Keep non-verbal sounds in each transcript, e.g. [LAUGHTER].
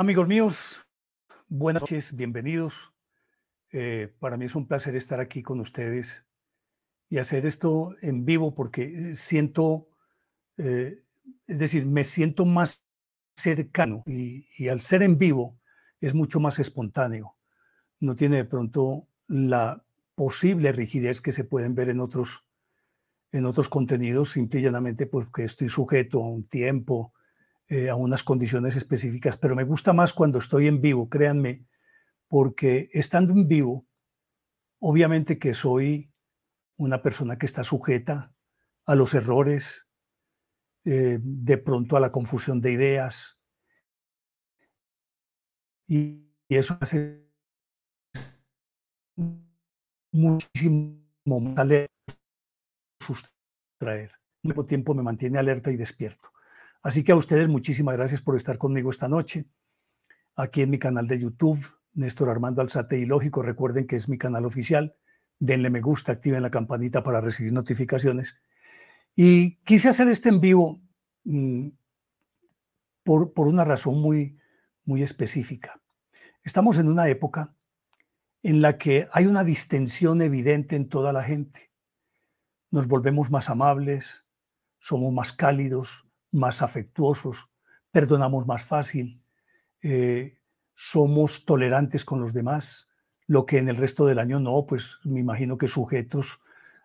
Amigos míos, buenas noches, bienvenidos. Eh, para mí es un placer estar aquí con ustedes y hacer esto en vivo porque eh, siento, eh, es decir, me siento más cercano y, al ser en vivo es mucho más espontáneo. No tiene de pronto la posible rigidez que se pueden ver en otros, en otros contenidos, simple y llanamente porque estoy sujeto a un tiempo, eh, a unas condiciones específicas, pero me gusta más cuando estoy en vivo, créanme, porque estando en vivo, obviamente que soy una persona que está sujeta a los errores, eh, de pronto a la confusión de ideas. Y, eso hace muchísimo más sustraer. Al mismo tiempo me mantiene alerta y despierto. Así que a ustedes muchísimas gracias por estar conmigo esta noche aquí en mi canal de YouTube, Néstor Armando Alzate y Lógico. Recuerden que es mi canal oficial. Denle me gusta, activen la campanita para recibir notificaciones. Y quise hacer este en vivo mm, por, por, una razón muy, muy específica. Estamos en una época en la que hay una distensión evidente en toda la gente. Nos volvemos más amables, somos más cálidos, más afectuosos, perdonamos más fácil, eh, somos tolerantes con los demás, lo que en el resto del año no, pues me imagino que sujetos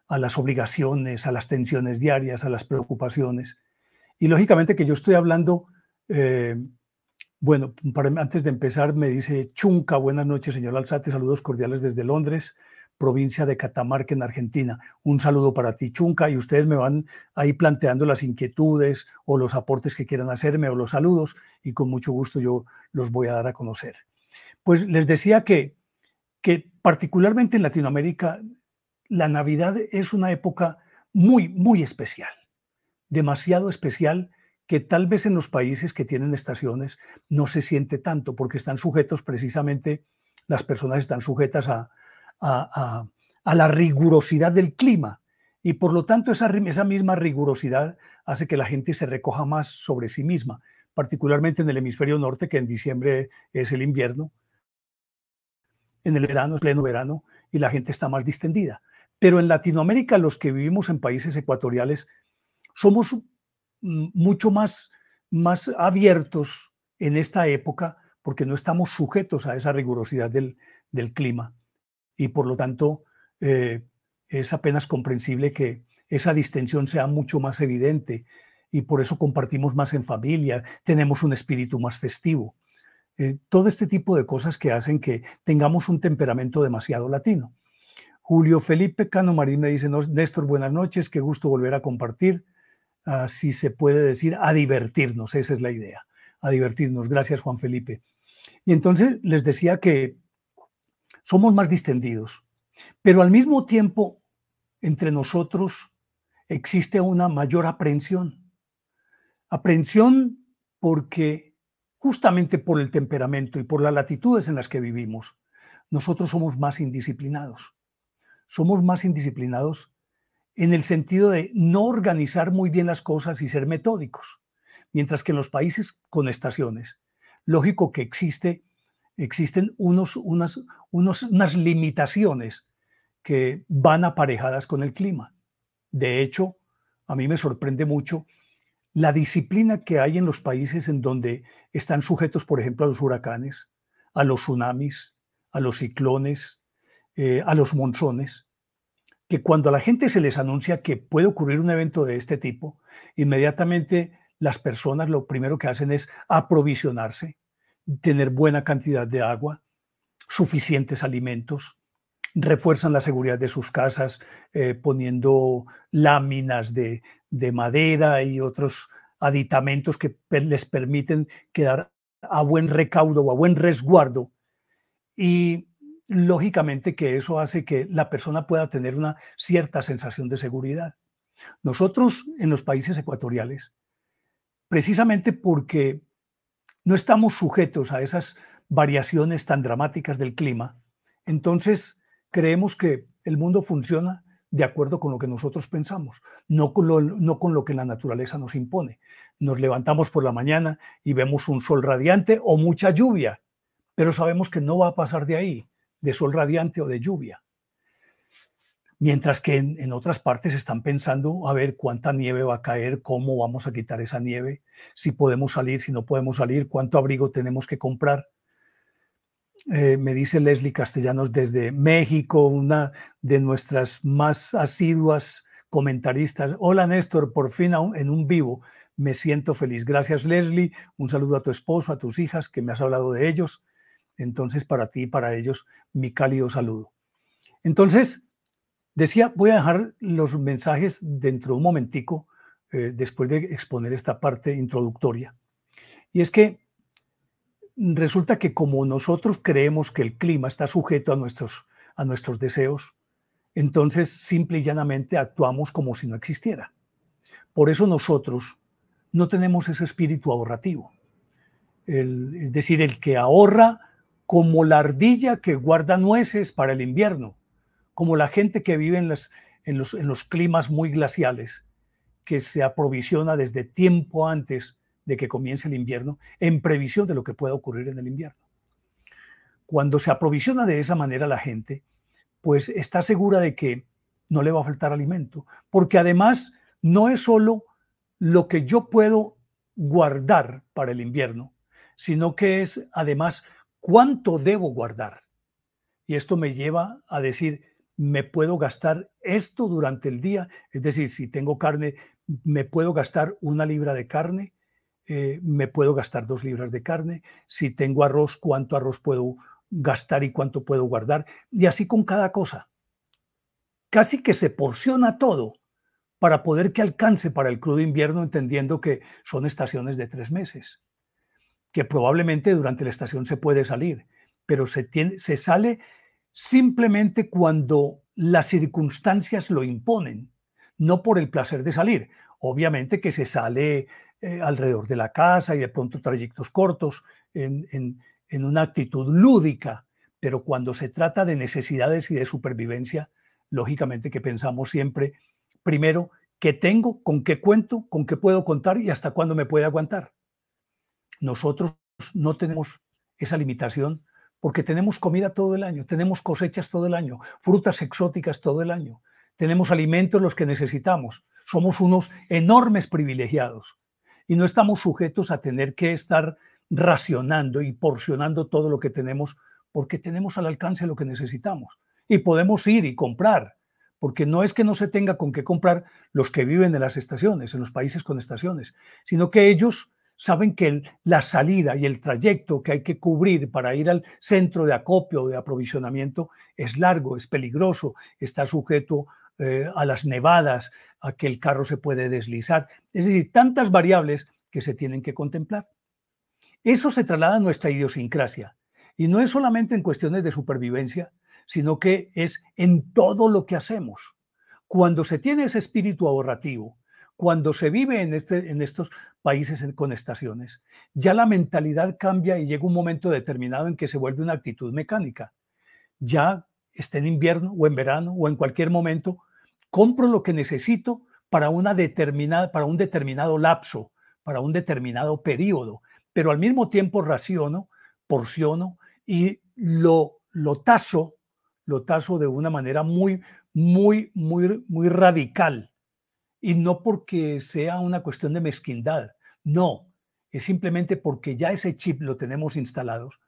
a las obligaciones, a las tensiones diarias, a las preocupaciones. Y lógicamente que yo estoy hablando, eh, bueno, antes de empezar me dice Chunca, buenas noches, señor Alzate, saludos cordiales desde Londres provincia de Catamarca, en Argentina. Un saludo para ti, Chunca, y ustedes me van ahí planteando las inquietudes o los aportes que quieran hacerme o los saludos, y con mucho gusto yo los voy a dar a conocer. Pues les decía que, que particularmente en Latinoamérica, la Navidad es una época muy, muy especial, demasiado especial que tal vez en los países que tienen estaciones no se siente tanto porque están sujetos precisamente, las personas están sujetas a, a, la rigurosidad del clima. Y por lo tanto, esa, misma rigurosidad hace que la gente se recoja más sobre sí misma, particularmente en el hemisferio norte, que en diciembre es el invierno. En el verano es pleno verano y la gente está más distendida. Pero en Latinoamérica, los que vivimos en países ecuatoriales, somos mm, mucho más, más abiertos en esta época porque no estamos sujetos a esa rigurosidad del clima y por lo tanto eh, es apenas comprensible que esa distensión sea mucho más evidente y por eso compartimos más en familia, tenemos un espíritu más festivo. Eh, todo este tipo de cosas que hacen que tengamos un temperamento demasiado latino. Julio Felipe Cano Marín me dice, Néstor, buenas noches, qué gusto volver a compartir, así ah, si se puede decir, a divertirnos, esa es la idea, a divertirnos. Gracias, Juan Felipe. Y entonces les decía que somos más distendidos, pero al mismo tiempo entre nosotros existe una mayor aprensión. Aprensión porque justamente por el temperamento y por las latitudes en las que vivimos, nosotros somos más indisciplinados. Somos más indisciplinados en el sentido de no organizar muy bien las cosas y ser metódicos, mientras que en los países con estaciones, lógico que existe existen unos, unas, limitaciones que van aparejadas con el clima. De hecho, a mí me sorprende mucho la disciplina que hay en los países en donde están sujetos, por ejemplo, a los huracanes, a los tsunamis, a los ciclones, eh, a los monzones, que cuando a la gente se les anuncia que puede ocurrir un evento de este tipo, inmediatamente las personas lo primero que hacen es aprovisionarse, tener buena cantidad de agua, suficientes alimentos, refuerzan la seguridad de sus casas eh, poniendo láminas de, de, madera y otros aditamentos que les permiten quedar a buen recaudo o a buen resguardo. Y lógicamente que eso hace que la persona pueda tener una cierta sensación de seguridad. Nosotros en los países ecuatoriales, precisamente porque no estamos sujetos a esas variaciones tan dramáticas del clima, entonces creemos que el mundo funciona de acuerdo con lo que nosotros pensamos, no con, lo, no con lo que la naturaleza nos impone. Nos levantamos por la mañana y vemos un sol radiante o mucha lluvia, pero sabemos que no va a pasar de ahí, de sol radiante o de lluvia mientras que en, otras partes están pensando a ver cuánta nieve va a caer, cómo vamos a quitar esa nieve, si podemos salir, si no podemos salir, cuánto abrigo tenemos que comprar. Eh, me dice Leslie Castellanos desde México, una de nuestras más asiduas comentaristas. Hola Néstor, por fin en un vivo. Me siento feliz. Gracias Leslie. Un saludo a tu esposo, a tus hijas, que me has hablado de ellos. Entonces, para ti y para ellos, mi cálido saludo. Entonces, Decía, voy a dejar los mensajes dentro de un momentico, eh, después de exponer esta parte introductoria. Y es que resulta que como nosotros creemos que el clima está sujeto a nuestros, a nuestros deseos, entonces simple y llanamente actuamos como si no existiera. Por eso nosotros no tenemos ese espíritu ahorrativo. es decir, el que ahorra como la ardilla que guarda nueces para el invierno como la gente que vive en, las, en, los, climas muy glaciales, que se aprovisiona desde tiempo antes de que comience el invierno, en previsión de lo que pueda ocurrir en el invierno. Cuando se aprovisiona de esa manera la gente, pues está segura de que no le va a faltar alimento, porque además no es solo lo que yo puedo guardar para el invierno, sino que es además cuánto debo guardar. Y esto me lleva a decir me puedo gastar esto durante el día, es decir, si tengo carne, me puedo gastar una libra de carne, eh, me puedo gastar dos libras de carne, si tengo arroz, cuánto arroz puedo gastar y cuánto puedo guardar, y así con cada cosa. Casi que se porciona todo para poder que alcance para el crudo invierno, entendiendo que son estaciones de tres meses, que probablemente durante la estación se puede salir, pero se, se sale simplemente cuando las circunstancias lo imponen, no por el placer de salir. Obviamente que se sale eh, alrededor de la casa y de pronto trayectos cortos en, en, en una actitud lúdica, pero cuando se trata de necesidades y de supervivencia, lógicamente que pensamos siempre, primero, qué tengo, con qué cuento, con qué puedo contar y hasta cuándo me puede aguantar. Nosotros no tenemos esa limitación porque tenemos comida todo el año, tenemos cosechas todo el año, frutas exóticas todo el año, tenemos alimentos los que necesitamos. Somos unos enormes privilegiados y no estamos sujetos a tener que estar racionando y porcionando todo lo que tenemos porque tenemos al alcance lo que necesitamos y podemos ir y comprar, porque no es que no se tenga con qué comprar los que viven en las estaciones, en los países con estaciones, sino que ellos saben que la salida y el trayecto que hay que cubrir para ir al centro de acopio o de aprovisionamiento es largo, es peligroso, está sujeto eh, a las nevadas, a que el carro se puede deslizar. Es decir, tantas variables que se tienen que contemplar. Eso se traslada a nuestra idiosincrasia. Y no es solamente en cuestiones de supervivencia, sino que es en todo lo que hacemos. Cuando se tiene ese espíritu ahorrativo, cuando se vive en, este, en estos países con estaciones, ya la mentalidad cambia y llega un momento determinado en que se vuelve una actitud mecánica. Ya esté en invierno o en verano o en cualquier momento, compro lo que necesito para, una determinada, para un determinado lapso, para un determinado periodo, pero al mismo tiempo raciono, porciono y lo, lo taso, lo tazo de una manera muy, muy, muy, muy radical y no porque sea una cuestión de mezquindad, no, es simplemente porque ya ese chip lo tenemos instalados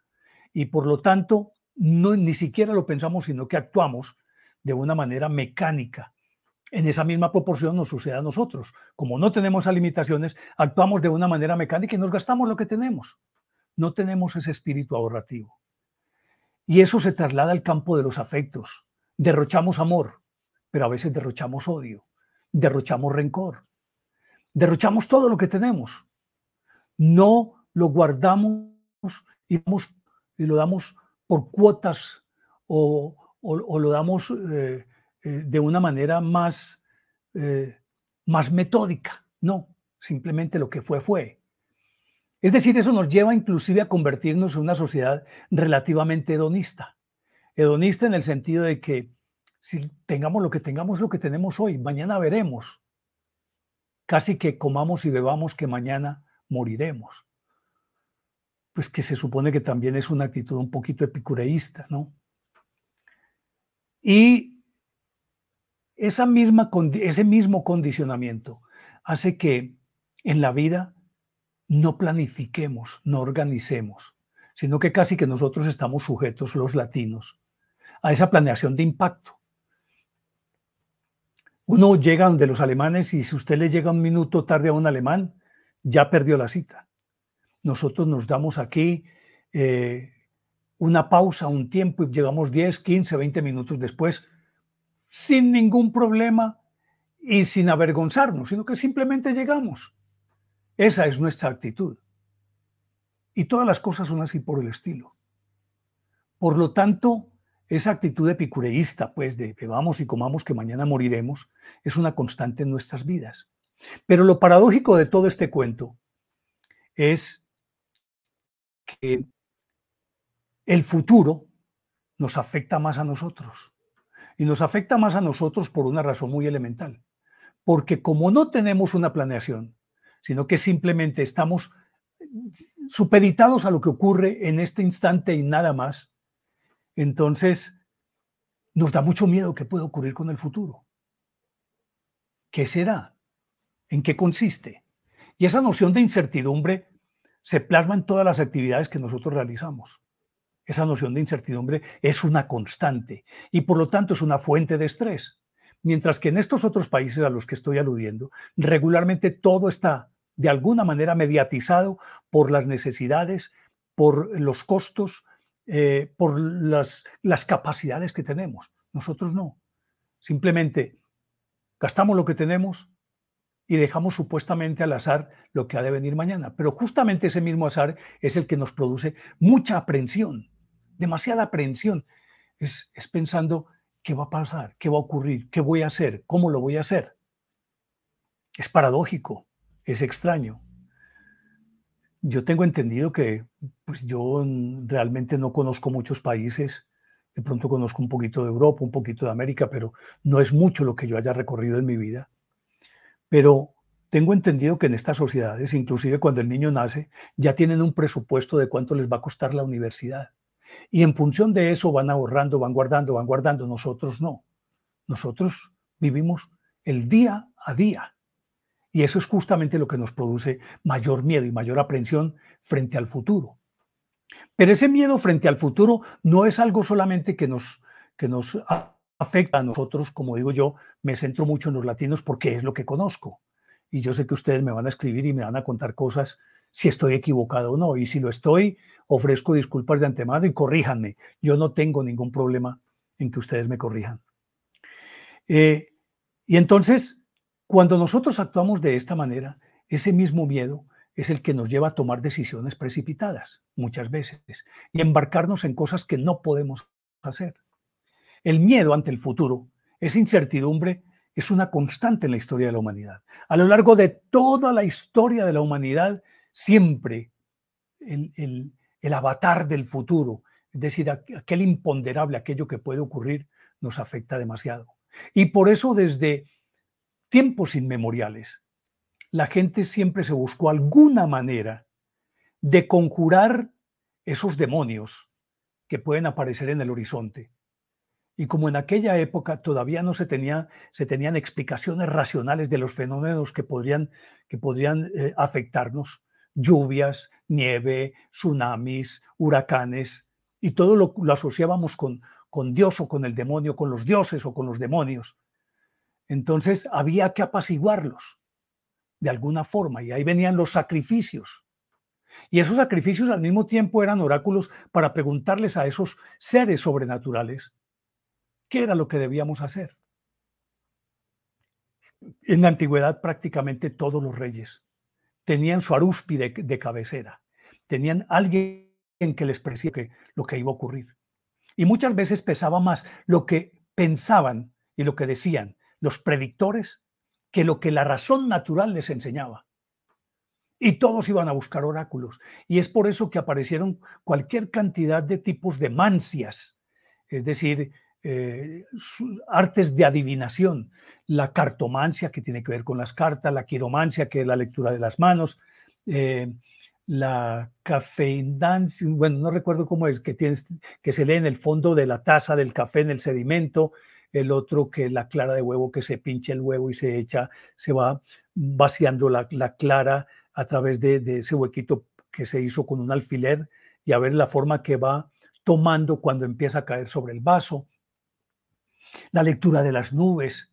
y por lo tanto no ni siquiera lo pensamos, sino que actuamos de una manera mecánica. En esa misma proporción nos sucede a nosotros. Como no tenemos esas limitaciones, actuamos de una manera mecánica y nos gastamos lo que tenemos. No tenemos ese espíritu ahorrativo. Y eso se traslada al campo de los afectos. Derrochamos amor, pero a veces derrochamos odio derrochamos rencor, derrochamos todo lo que tenemos, no lo guardamos y, lo damos por cuotas o, lo damos eh, eh, de una manera más, eh, más metódica. No, simplemente lo que fue fue. Es decir, eso nos lleva inclusive a convertirnos en una sociedad relativamente hedonista. Hedonista en el sentido de que si tengamos lo que tengamos, lo que tenemos hoy, mañana veremos. Casi que comamos y bebamos que mañana moriremos. Pues que se supone que también es una actitud un poquito epicureísta, ¿no? Y esa misma, ese mismo condicionamiento hace que en la vida no planifiquemos, no organicemos, sino que casi que nosotros estamos sujetos, los latinos, a esa planeación de impacto uno llega donde los alemanes y si usted le llega un minuto tarde a un alemán, ya perdió la cita. Nosotros nos damos aquí eh, una pausa, un tiempo y llegamos 10, 15, 20 minutos después sin ningún problema y sin avergonzarnos, sino que simplemente llegamos. Esa es nuestra actitud. Y todas las cosas son así por el estilo. Por lo tanto, esa actitud epicureísta, pues, de bebamos y comamos que mañana moriremos, es una constante en nuestras vidas. Pero lo paradójico de todo este cuento es que el futuro nos afecta más a nosotros. Y nos afecta más a nosotros por una razón muy elemental. Porque como no tenemos una planeación, sino que simplemente estamos supeditados a lo que ocurre en este instante y nada más, entonces, nos da mucho miedo qué puede ocurrir con el futuro. ¿Qué será? ¿En qué consiste? Y esa noción de incertidumbre se plasma en todas las actividades que nosotros realizamos. Esa noción de incertidumbre es una constante y por lo tanto es una fuente de estrés. Mientras que en estos otros países a los que estoy aludiendo, regularmente todo está de alguna manera mediatizado por las necesidades, por los costos, eh, por las, las capacidades que tenemos. Nosotros no. Simplemente gastamos lo que tenemos y dejamos supuestamente al azar lo que ha de venir mañana. Pero justamente ese mismo azar es el que nos produce mucha aprensión, demasiada aprensión. es pensando qué va a pasar, qué va a ocurrir, qué voy a hacer, cómo lo voy a hacer. Es paradójico, es extraño. Yo tengo entendido que pues yo realmente no conozco muchos países, de pronto conozco un poquito de Europa, un poquito de América, pero no es mucho lo que yo haya recorrido en mi vida. Pero tengo entendido que en estas sociedades, inclusive cuando el niño nace, ya tienen un presupuesto de cuánto les va a costar la universidad. Y en función de eso van ahorrando, van guardando, van guardando. Nosotros no. Nosotros vivimos el día a día. Y eso es justamente lo que nos produce mayor miedo y mayor aprensión frente al futuro. Pero ese miedo frente al futuro no es algo solamente que nos, que nos afecta a nosotros, como digo yo, me centro mucho en los latinos porque es lo que conozco. Y yo sé que ustedes me van a escribir y me van a contar cosas si estoy equivocado o no. Y si lo estoy, ofrezco disculpas de antemano y corríjanme. Yo no tengo ningún problema en que ustedes me corrijan. Eh, y entonces, cuando nosotros actuamos de esta manera, ese mismo miedo es el que nos lleva a tomar decisiones precipitadas muchas veces y embarcarnos en cosas que no podemos hacer. El miedo ante el futuro, esa incertidumbre, es una constante en la historia de la humanidad. A lo largo de toda la historia de la humanidad, siempre el, el, avatar del futuro, es decir, aquel imponderable, aquello que puede ocurrir, nos afecta demasiado. Y por eso desde tiempos inmemoriales, la gente siempre se buscó alguna manera de conjurar esos demonios que pueden aparecer en el horizonte. Y como en aquella época todavía no se, tenían explicaciones racionales de los fenómenos que podrían, que podrían eh, afectarnos, lluvias, nieve, tsunamis, huracanes, y todo lo, lo asociábamos con, con Dios o con el demonio, con los dioses o con los demonios. Entonces había que apaciguarlos de alguna forma y ahí venían los sacrificios. Y esos sacrificios al mismo tiempo eran oráculos para preguntarles a esos seres sobrenaturales qué era lo que debíamos hacer. En la antigüedad prácticamente todos los reyes tenían su arúspide de cabecera, tenían alguien que les parecía lo que iba a ocurrir. Y muchas veces pesaba más lo que pensaban y lo que decían los predictores que lo que la razón natural les enseñaba. Y todos iban a buscar oráculos. Y es por eso que aparecieron cualquier cantidad de tipos de mancias, es decir, eh, artes de adivinación, la cartomancia que tiene que ver con las cartas, la quiromancia que es la lectura de las manos, eh, la cafeindancia, bueno, no recuerdo cómo es, que, tienes, que se lee en el fondo de la taza del café, en el sedimento, el otro que la clara de huevo que se pincha el huevo y se echa, se va vaciando la, clara a través de, ese huequito que se hizo con un alfiler y a ver la forma que va tomando cuando empieza a caer sobre el vaso. La lectura de las nubes,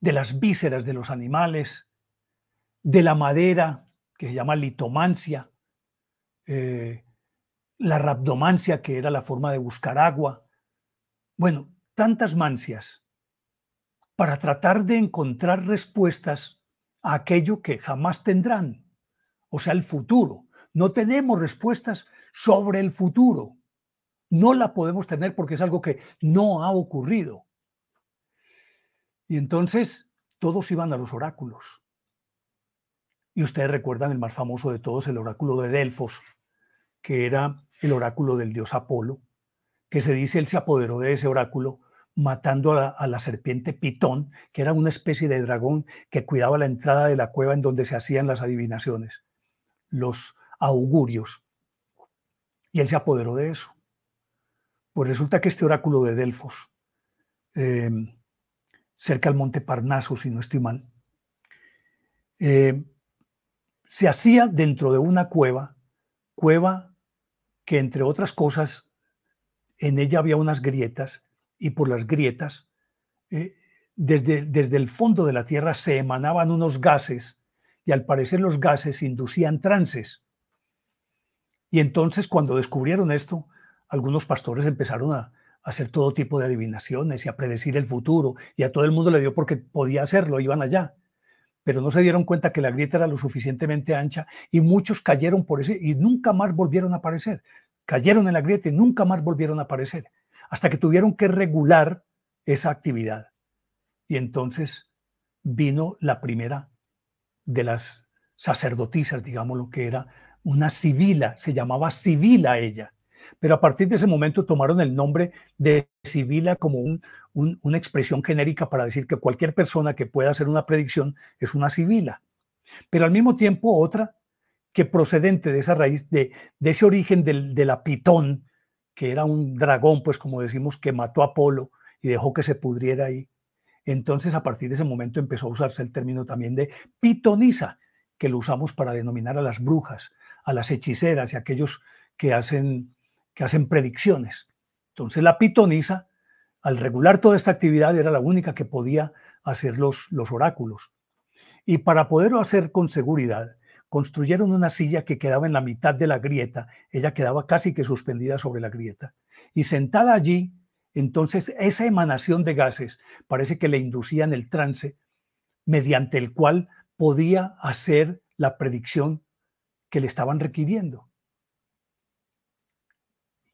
de las vísceras de los animales, de la madera, que se llama litomancia, eh, la rabdomancia, que era la forma de buscar agua. Bueno, tantas mancias para tratar de encontrar respuestas a aquello que jamás tendrán, o sea, el futuro. No tenemos respuestas sobre el futuro. No la podemos tener porque es algo que no ha ocurrido. Y entonces todos iban a los oráculos. Y ustedes recuerdan el más famoso de todos, el oráculo de Delfos, que era el oráculo del dios Apolo, que se dice él se apoderó de ese oráculo matando a la, serpiente Pitón, que era una especie de dragón que cuidaba la entrada de la cueva en donde se hacían las adivinaciones, los augurios. Y él se apoderó de eso. Pues resulta que este oráculo de Delfos, em, cerca al monte Parnaso, si no estoy mal, em, se hacía dentro de una cueva, cueva que entre otras cosas en ella había unas grietas y por las grietas, eh, desde, desde el fondo de la Tierra se emanaban unos gases y al parecer los gases inducían trances. Y entonces cuando descubrieron esto, algunos pastores empezaron a, hacer todo tipo de adivinaciones y a predecir el futuro, y a todo el mundo le dio porque podía hacerlo, iban allá. Pero no se dieron cuenta que la grieta era lo suficientemente ancha y muchos cayeron por ese y nunca más volvieron a aparecer cayeron en la grieta y nunca más volvieron a aparecer, hasta que tuvieron que regular esa actividad. Y entonces vino la primera de las sacerdotisas, digamos lo que era, una civila, se llamaba civila ella. Pero a partir de ese momento tomaron el nombre de civila como una expresión genérica para decir que cualquier persona que pueda hacer una predicción es una civila. Pero al mismo tiempo otra que procedente de esa raíz, de, ese origen de la pitón, que era un dragón, pues como decimos, que mató a Apolo y dejó que se pudriera ahí. Entonces, a partir de ese momento empezó a usarse el término también de pitoniza, que lo usamos para denominar a las brujas, a las hechiceras y a aquellos que hacen, que hacen predicciones. Entonces, la pitoniza, al regular toda esta actividad, era la única que podía hacer los, oráculos. Y para poderlo hacer con seguridad construyeron una silla que quedaba en la mitad de la grieta, ella quedaba casi que suspendida sobre la grieta. Y sentada allí, entonces esa emanación de gases parece que le inducían el trance mediante el cual podía hacer la predicción que le estaban requiriendo.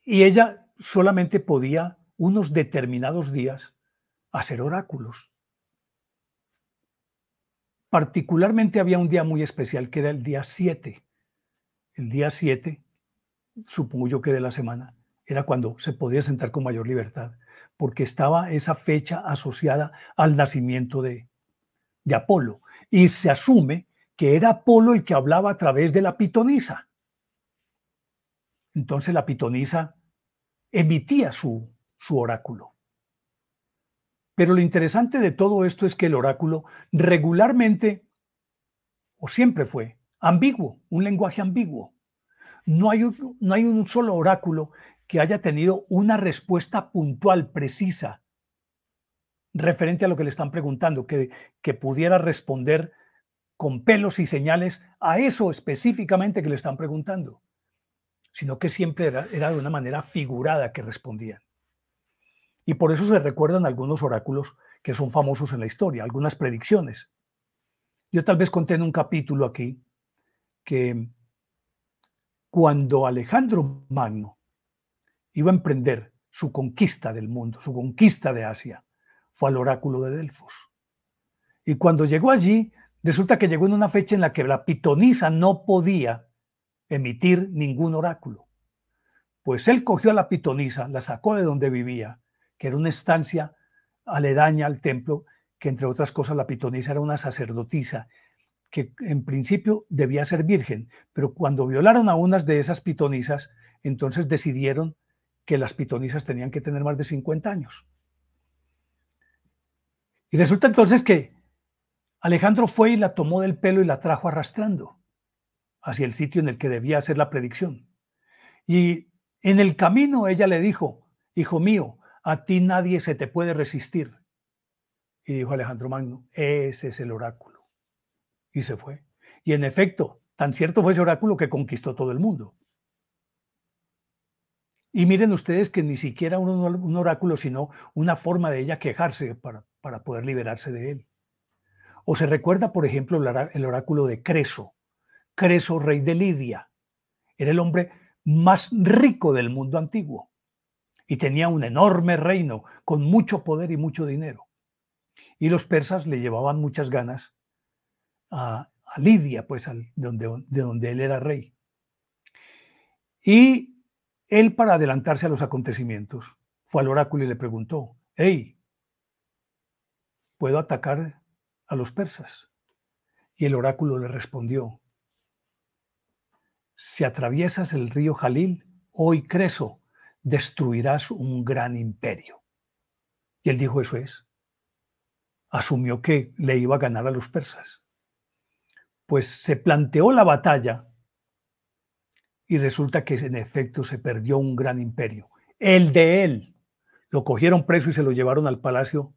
Y ella solamente podía unos determinados días hacer oráculos. Particularmente había un día muy especial que era el día 7. El día 7, supongo yo que de la semana, era cuando se podía sentar con mayor libertad, porque estaba esa fecha asociada al nacimiento de, Apolo. Y se asume que era Apolo el que hablaba a través de la pitonisa. Entonces la pitonisa emitía su oráculo. Pero lo interesante de todo esto es que el oráculo regularmente, o siempre fue, ambiguo, un lenguaje ambiguo. No hay, un, no hay un solo oráculo que haya tenido una respuesta puntual, precisa, referente a lo que le están preguntando, que, que pudiera responder con pelos y señales a eso específicamente que le están preguntando, sino que siempre era, era de una manera figurada que respondían. Y por eso se recuerdan algunos oráculos que son famosos en la historia, algunas predicciones. Yo tal vez conté en un capítulo aquí que cuando Alejandro Magno iba a emprender su conquista del mundo, su conquista de Asia, fue al oráculo de Delfos. Y cuando llegó allí, resulta que llegó en una fecha en la que la pitonisa no podía emitir ningún oráculo. Pues él cogió a la pitonisa, la sacó de donde vivía que era una estancia aledaña al templo, que entre otras cosas la pitonisa era una sacerdotisa, que en principio debía ser virgen, pero cuando violaron a unas de esas pitonisas, entonces decidieron que las pitonisas tenían que tener más de 50 años. Y resulta entonces que Alejandro fue y la tomó del pelo y la trajo arrastrando hacia el sitio en el que debía hacer la predicción. Y en el camino ella le dijo, hijo mío, a ti nadie se te puede resistir. Y dijo Alejandro Magno, ese es el oráculo. Y se fue. Y en efecto, tan cierto fue ese oráculo que conquistó todo el mundo. Y miren ustedes que ni siquiera un, oráculo, sino una forma de ella quejarse para, para poder liberarse de él. O se recuerda, por ejemplo, el oráculo de Creso. Creso, rey de Lidia. Era el hombre más rico del mundo antiguo y tenía un enorme reino con mucho poder y mucho dinero. Y los persas le llevaban muchas ganas a, Lidia, pues al, donde, de donde él era rey. Y él, para adelantarse a los acontecimientos, fue al oráculo y le preguntó, hey, ¿puedo atacar a los persas? Y el oráculo le respondió, si atraviesas el río Jalil, hoy Creso destruirás un gran imperio. Y él dijo, eso es. Asumió que le iba a ganar a los persas. Pues se planteó la batalla y resulta que en efecto se perdió un gran imperio. El de él. Lo cogieron preso y se lo llevaron al palacio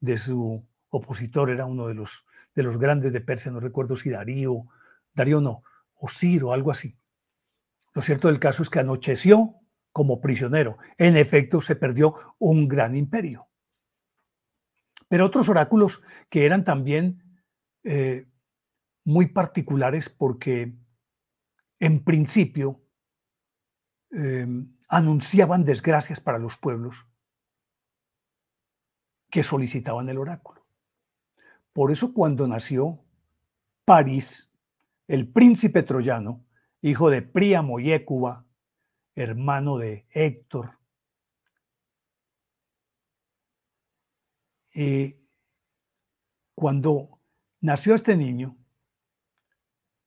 de su opositor, era uno de los, de los grandes de Persia, no recuerdo si Darío, Darío no, o Ciro, algo así. Lo cierto del caso es que anocheció como prisionero. En efecto, se perdió un gran imperio. Pero otros oráculos que eran también eh, muy particulares porque en principio em, anunciaban desgracias para los pueblos que solicitaban el oráculo. Por eso cuando nació París, el príncipe troyano, hijo de Príamo y Écuba, hermano de Héctor. y eh, cuando nació este niño,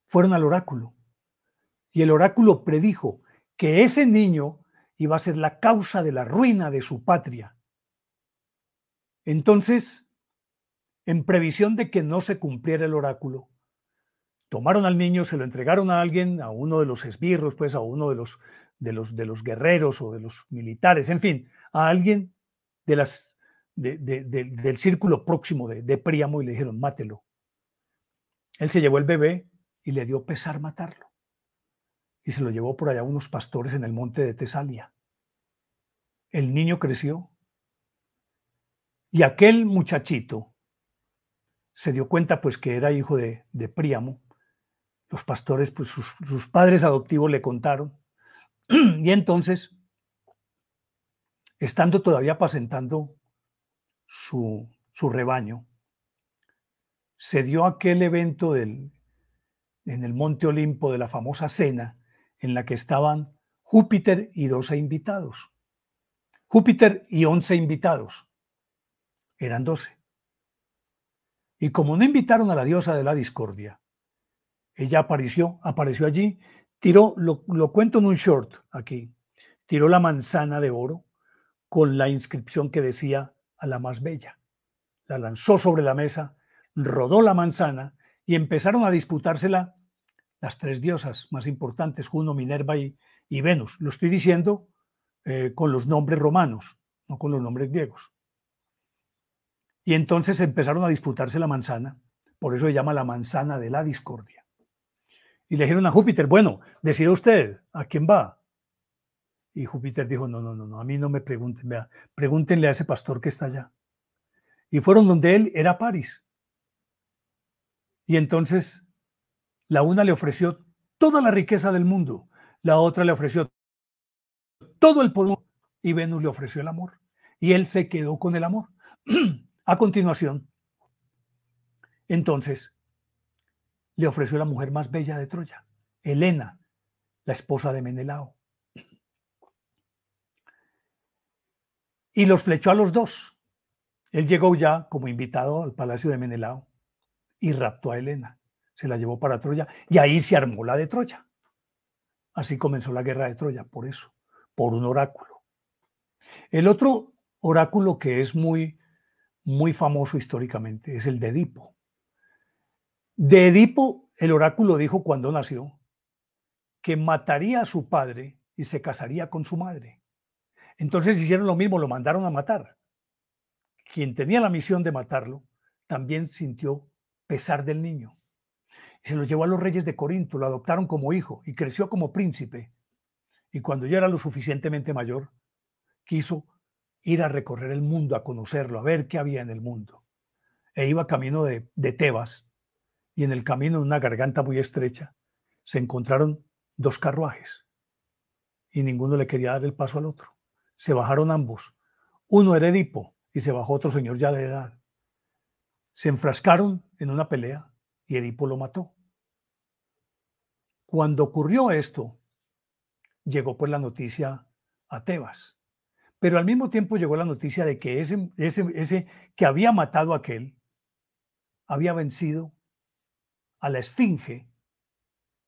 fueron al oráculo y el oráculo predijo que ese niño iba a ser la causa de la ruina de su patria. Entonces, en previsión de que no se cumpliera el oráculo, tomaron al niño, se lo entregaron a alguien, a uno de los esbirros, pues a uno de los de los, de los guerreros o de los militares, en fin, a alguien de las, del círculo próximo de Príamo y le dijeron, mátelo. Él se llevó el bebé y le dio pesar matarlo. Y se lo llevó por allá a unos pastores en el monte de Tesalia. El niño creció. Y aquel muchachito se dio cuenta pues que era hijo de, de Príamo. Los pastores, pues sus padres adoptivos le contaron. [CLEARS THROAT] Y entonces, estando todavía apacentando su, rebaño, se dio aquel evento en el Monte Olimpo de la famosa cena en la que estaban Júpiter y 12 invitados. Júpiter y 11 invitados. Eran 12. Y como no invitaron a la diosa de la discordia, ella apareció, apareció allí Tiró, lo, cuento en un short aquí, tiró la manzana de oro con la inscripción que decía a la más bella. La lanzó sobre la mesa, rodó la manzana y empezaron a disputársela las tres diosas más importantes, Juno, Minerva y, Venus. Lo estoy diciendo eh, con los nombres romanos, no con los nombres griegos. Y entonces empezaron a disputarse la manzana, por eso se llama la manzana de la discordia. Y le dijeron a Júpiter, bueno, decide usted, ¿a quién va? Y Júpiter dijo, no, no, no, no, a mí no me pregunten, pregúntenle a ese pastor que está allá. Y fueron donde él era París. Y entonces la una le ofreció toda la riqueza del mundo, la otra le ofreció todo el poder y Venus le ofreció el amor. Y él se quedó con el amor. [CLEARS THROAT] a continuación, entonces, le ofreció la mujer más bella de Troya, Helena, la esposa de Menelao. Y los flechó a los dos. Él llegó ya como invitado al palacio de Menelao y raptó a Helena. Se la llevó para Troya y ahí se armó la de Troya. Así comenzó la guerra de Troya, por eso, por un oráculo. El otro oráculo que es muy, muy famoso históricamente es el de Edipo. De Edipo, el oráculo dijo cuando nació que mataría a su padre y se casaría con su madre. Entonces hicieron lo mismo, lo mandaron a matar. Quien tenía la misión de matarlo también sintió pesar del niño. Y se lo llevó a los reyes de Corinto, lo adoptaron como hijo y creció como príncipe. Y cuando ya era lo suficientemente mayor, quiso ir a recorrer el mundo, a conocerlo, a ver qué había en el mundo. E iba camino de, de Tebas, y en el camino, en una garganta muy estrecha, se encontraron dos carruajes y ninguno le quería dar el paso al otro. Se bajaron ambos. Uno era Edipo y se bajó otro señor ya de edad. Se enfrascaron en una pelea y Edipo lo mató. Cuando ocurrió esto, llegó pues la noticia a Tebas. Pero al mismo tiempo llegó la noticia de que ese, ese, ese que había matado a aquel había vencido a la Esfinge,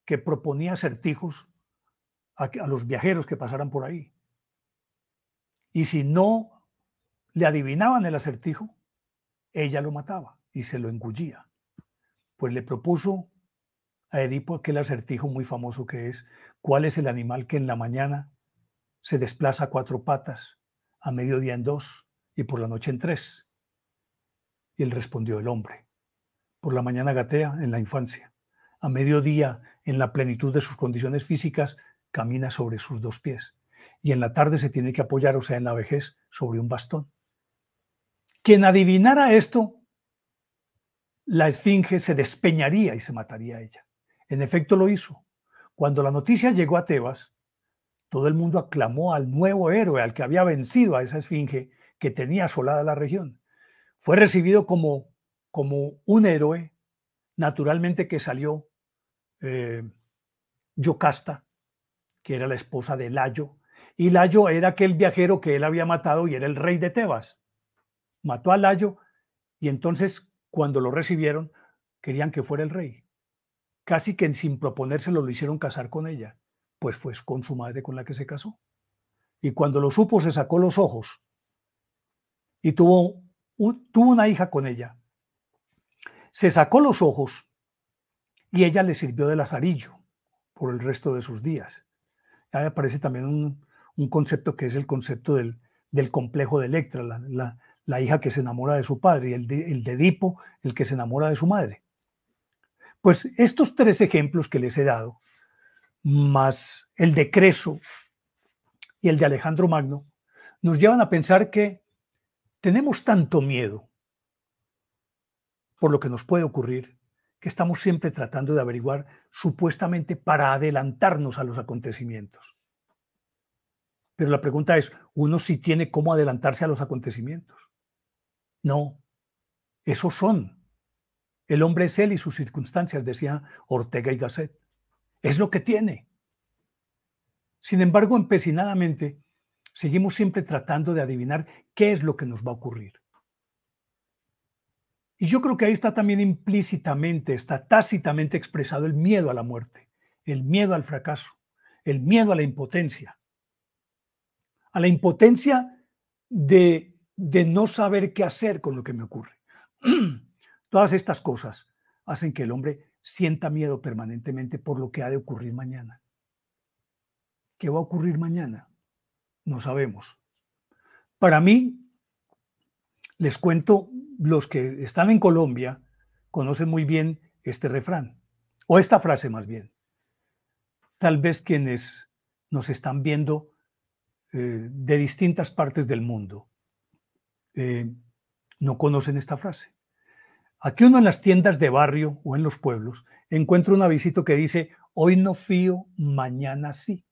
que proponía acertijos a, los viajeros que pasaran por ahí. Y si no le adivinaban el acertijo, ella lo mataba y se lo engullía. Pues le propuso a Edipo aquel acertijo muy famoso que es, ¿cuál es el animal que en la mañana se desplaza a cuatro patas, a mediodía en dos y por la noche en tres? Y él respondió el hombre por la mañana gatea en la infancia, a mediodía en la plenitud de sus condiciones físicas camina sobre sus dos pies y en la tarde se tiene que apoyar, o sea, en la vejez, sobre un bastón. Quien adivinara esto, la esfinge se despeñaría y se mataría a ella. En efecto lo hizo. Cuando la noticia llegó a Tebas, todo el mundo aclamó al nuevo héroe, al que había vencido a esa esfinge que tenía asolada la región. Fue recibido como como un héroe, naturalmente que salió eh, Yocasta, que era la esposa de Layo, y Layo era aquel viajero que él había matado y era el rey de Tebas. Mató a Layo y entonces cuando lo recibieron querían que fuera el rey. Casi que sin proponérselo lo hicieron casar con ella, pues fue con su madre con la que se casó. Y cuando lo supo se sacó los ojos y tuvo una hija con ella, se sacó los ojos y ella le sirvió de lazarillo por el resto de sus días. Ahí aparece también un, concepto que es el concepto del, complejo de Electra, la, hija que se enamora de su padre y el el de Edipo, el que se enamora de su madre. Pues estos tres ejemplos que les he dado, más el de Creso y el de Alejandro Magno, nos llevan a pensar que tenemos tanto miedo por lo que nos puede ocurrir, que estamos siempre tratando de averiguar supuestamente para adelantarnos a los acontecimientos. Pero la pregunta es, ¿uno sí tiene cómo adelantarse a los acontecimientos? No, esos son. El hombre es él y sus circunstancias, decía Ortega y Gasset. Es lo que tiene. Sin embargo, empecinadamente, seguimos siempre tratando de adivinar qué es lo que nos va a ocurrir. Y yo creo que ahí está también implícitamente, está tácitamente expresado el miedo a la muerte, el miedo al fracaso, el miedo a la impotencia, a la impotencia de, no saber qué hacer con lo que me ocurre. [CLEARS THROAT] Todas estas cosas hacen que el hombre sienta miedo permanentemente por lo que ha de ocurrir mañana. ¿Qué va a ocurrir mañana? No sabemos. Para mí, les cuento los que están en Colombia conocen muy bien este refrán, o esta frase más bien. Tal vez quienes nos están viendo eh, de distintas partes del mundo eh, no conocen esta frase. Aquí uno en las tiendas de barrio o en los pueblos encuentra un avisito que dice, hoy no fío, mañana sí.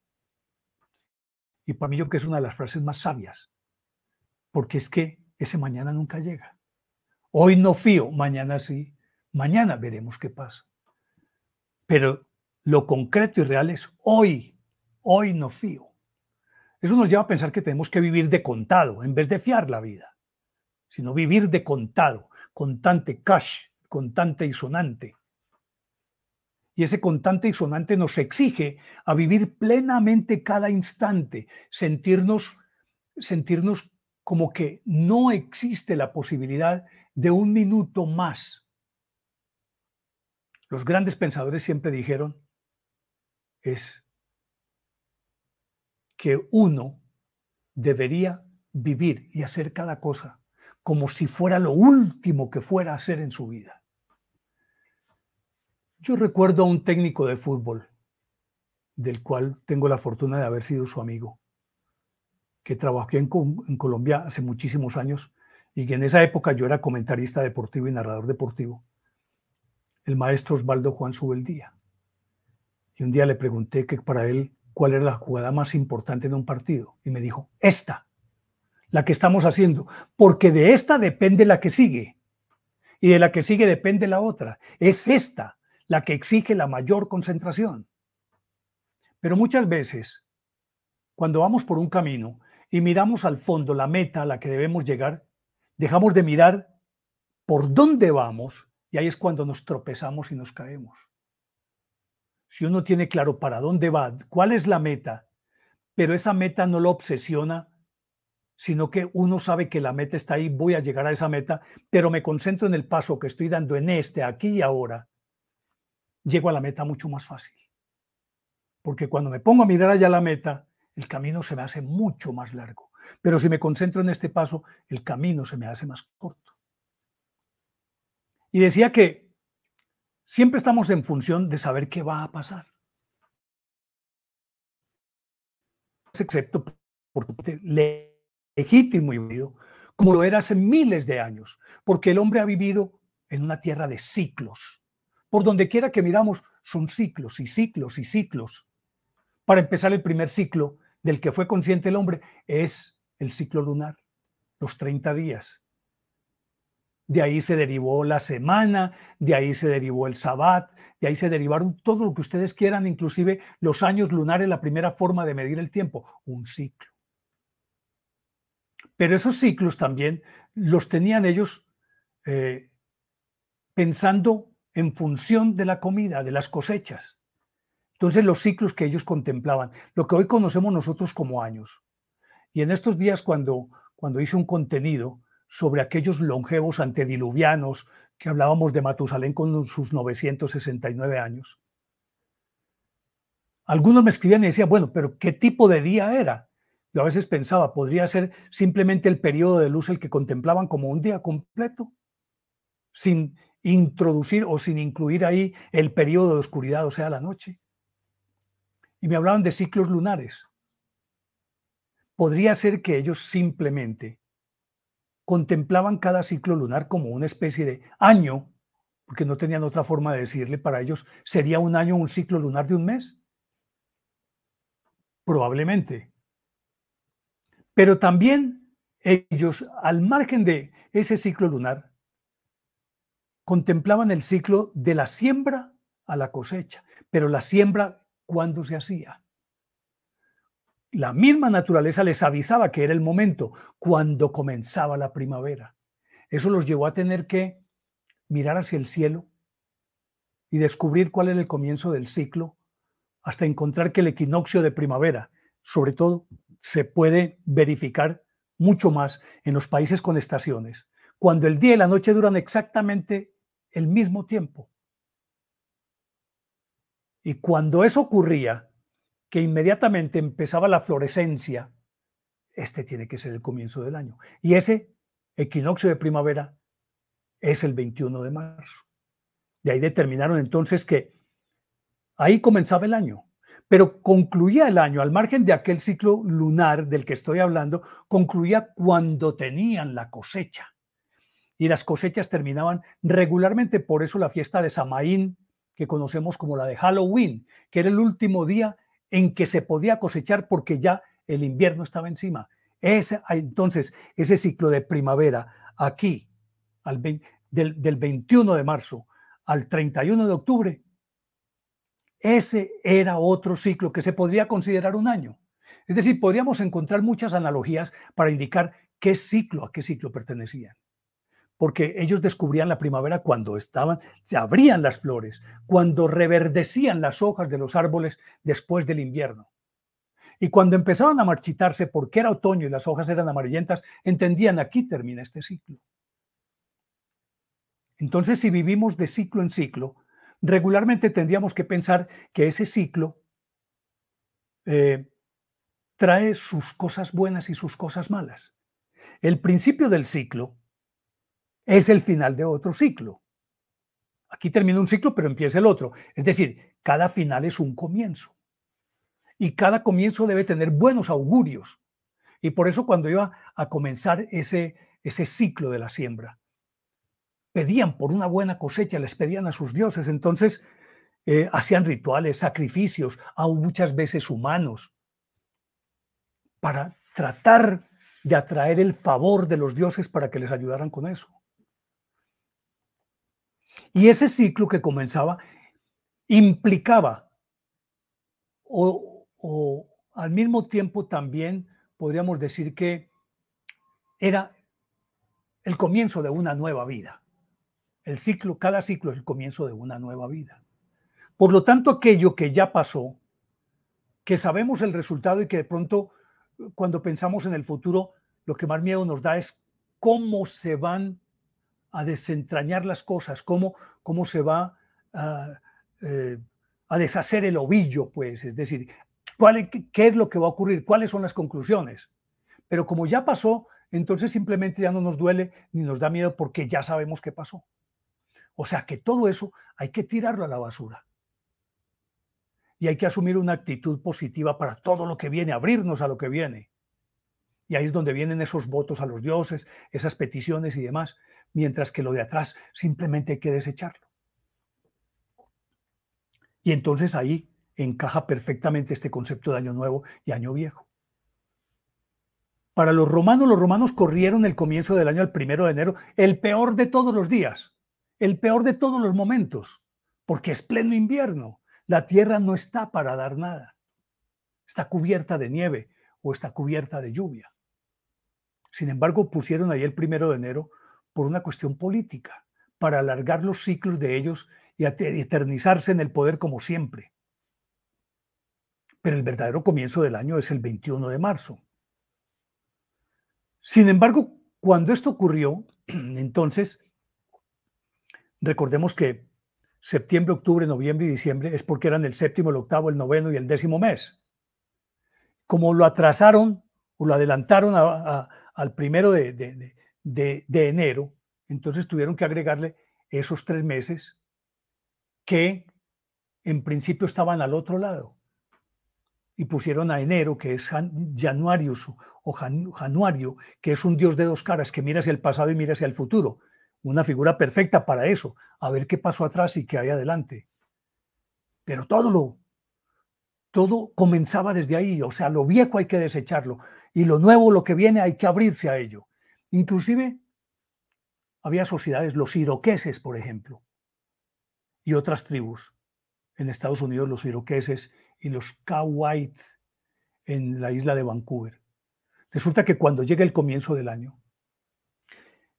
Y para mí yo que es una de las frases más sabias, porque es que ese mañana nunca llega. Hoy no fío, mañana sí, mañana veremos qué pasa. Pero lo concreto y real es hoy, hoy no fío. Eso nos lleva a pensar que tenemos que vivir de contado en vez de fiar la vida, sino vivir de contado, contante cash, contante y sonante. Y ese contante y sonante nos exige a vivir plenamente cada instante, sentirnos, sentirnos como que no existe la posibilidad de un minuto más. Los grandes pensadores siempre dijeron es que uno debería vivir y hacer cada cosa como si fuera lo último que fuera a hacer en su vida. Yo recuerdo a un técnico de fútbol, del cual tengo la fortuna de haber sido su amigo, que trabajó en, en Colombia hace muchísimos años y en esa época yo era comentarista deportivo y narrador deportivo, el maestro Osvaldo Juan Subeldía. Y un día le pregunté que para él cuál era la jugada más importante de un partido y me dijo, esta, la que estamos haciendo, porque de esta depende la que sigue y de la que sigue depende la otra. Es esta la que exige la mayor concentración. Pero muchas veces, cuando vamos por un camino y miramos al fondo la meta a la que debemos llegar, dejamos de mirar por dónde vamos y ahí es cuando nos tropezamos y nos caemos. Si uno tiene claro para dónde va, cuál es la meta, pero esa meta no lo obsesiona, sino que uno sabe que la meta está ahí, voy a llegar a esa meta, pero me concentro en el paso que estoy dando en este, aquí y ahora, llego a la meta mucho más fácil. Porque cuando me pongo a mirar allá la meta, el camino se me hace mucho más largo. Pero si me concentro en este paso, el camino se me hace más corto. Y decía que siempre estamos en función de saber qué va a pasar. Excepto por legítimo y vivido, como lo era hace miles de años, porque el hombre ha vivido en una tierra de ciclos. Por donde quiera que miramos, son ciclos y ciclos y ciclos. Para empezar, el primer ciclo del que fue consciente el hombre es el ciclo lunar, los 30 días. De ahí se derivó la semana, de ahí se derivó el sabbat, de ahí se derivaron todo lo que ustedes quieran, inclusive los años lunares, la primera forma de medir el tiempo, un ciclo. Pero esos ciclos también los tenían ellos eh, pensando en función de la comida, de las cosechas. Entonces los ciclos que ellos contemplaban, lo que hoy conocemos nosotros como años. Y en estos días cuando, cuando hice un contenido sobre aquellos longevos antediluvianos que hablábamos de Matusalén con sus 969 años, algunos me escribían y decían, bueno, pero ¿qué tipo de día era? Yo a veces pensaba, podría ser simplemente el periodo de luz el que contemplaban como un día completo, sin introducir o sin incluir ahí el periodo de oscuridad, o sea, la noche. Y me hablaban de ciclos lunares podría ser que ellos simplemente contemplaban cada ciclo lunar como una especie de año, porque no tenían otra forma de decirle para ellos, ¿sería un año un ciclo lunar de un mes? Probablemente. Pero también ellos, al margen de ese ciclo lunar, contemplaban el ciclo de la siembra a la cosecha, pero la siembra cuándo se hacía, la misma naturaleza les avisaba que era el momento cuando comenzaba la primavera. Eso los llevó a tener que mirar hacia el cielo y descubrir cuál era el comienzo del ciclo hasta encontrar que el equinoccio de primavera, sobre todo, se puede verificar mucho más en los países con estaciones, cuando el día y la noche duran exactamente el mismo tiempo. Y cuando eso ocurría, que inmediatamente empezaba la florescencia, este tiene que ser el comienzo del año. Y ese equinoccio de primavera es el 21 de marzo. De ahí determinaron entonces que ahí comenzaba el año, pero concluía el año, al margen de aquel ciclo lunar del que estoy hablando, concluía cuando tenían la cosecha. Y las cosechas terminaban regularmente, por eso la fiesta de Samaín, que conocemos como la de Halloween, que era el último día en que se podía cosechar porque ya el invierno estaba encima. Ese, ah, entonces, ese ciclo de primavera, aquí, del, del 21 de marzo al 31 de octubre, ese era otro ciclo que se podría considerar un año. Es decir, podríamos encontrar muchas analogías para indicar qué ciclo a qué ciclo pertenecían porque ellos descubrían la primavera cuando estaban, se abrían las flores, cuando reverdecían las hojas de los árboles después del invierno. Y cuando empezaban a marchitarse porque era otoño y las hojas eran amarillentas, entendían aquí termina este ciclo. Entonces, si vivimos de ciclo en ciclo, regularmente tendríamos que pensar que ese ciclo eh, trae sus cosas buenas y sus cosas malas. El principio del ciclo es el final de otro ciclo. Aquí termina un ciclo, pero empieza el otro. Es decir, cada final es un comienzo. Y cada comienzo debe tener buenos augurios. Y por eso cuando iba a comenzar ese, ese ciclo de la siembra, pedían por una buena cosecha, les pedían a sus dioses, entonces eh, hacían rituales, sacrificios, aún muchas veces humanos, para tratar de atraer el favor de los dioses para que les ayudaran con eso. Y ese ciclo que comenzaba implicaba o, al mismo tiempo también podríamos decir que era el comienzo de una nueva vida. El ciclo, cada ciclo es el comienzo de una nueva vida. Por lo tanto, aquello que ya pasó, que sabemos el resultado y que de pronto cuando pensamos en el futuro, lo que más miedo nos da es cómo se van a desentrañar las cosas, cómo, cómo se va a, eh, a deshacer el ovillo, pues, es decir, cuál, e, qué es lo que va a ocurrir, cuáles son las conclusiones. Pero como ya pasó, entonces simplemente ya no nos duele ni nos da miedo porque ya sabemos qué pasó. O sea que todo eso hay que tirarlo a la basura. Y hay que asumir una actitud positiva para todo lo que viene, abrirnos a lo que viene. Y ahí es donde vienen esos votos a los dioses, esas peticiones y demás, mientras que lo de atrás simplemente hay que desecharlo. Y entonces ahí encaja perfectamente este concepto de año nuevo y año viejo. Para los romanos, los romanos corrieron el comienzo del año al primero de enero, el peor de todos los días, el peor de todos los momentos, porque es pleno invierno. La tierra no está para dar nada. Está cubierta de nieve o está cubierta de lluvia. Sin embargo, pusieron ahí el primero de enero por una cuestión política, para alargar los ciclos de ellos y eternizarse en el poder como siempre. Pero el verdadero comienzo del año es el 21 de marzo. Sin embargo, cuando esto ocurrió, [CLEARS THROAT] entonces, recordemos que septiembre, octubre, noviembre y diciembre es porque eran el séptimo, el octavo, el noveno y el décimo mes. Como lo atrasaron o lo adelantaron a, a al primero de, de, de, enero, entonces tuvieron que agregarle esos tres meses que en principio estaban al otro lado y pusieron a enero, que es Januarius o Januario, que es un dios de dos caras, que mira hacia el pasado y mira hacia el futuro. Una figura perfecta para eso, a ver qué pasó atrás y qué hay adelante. Pero todo lo, todo comenzaba desde ahí, o sea, lo viejo hay que desecharlo. Y lo nuevo, lo que viene, hay que abrirse a ello. Inclusive había sociedades, los iroqueses, por ejemplo, y otras tribus. En Estados Unidos los iroqueses y los Kawait en la isla de Vancouver. Resulta que cuando llega el comienzo del año,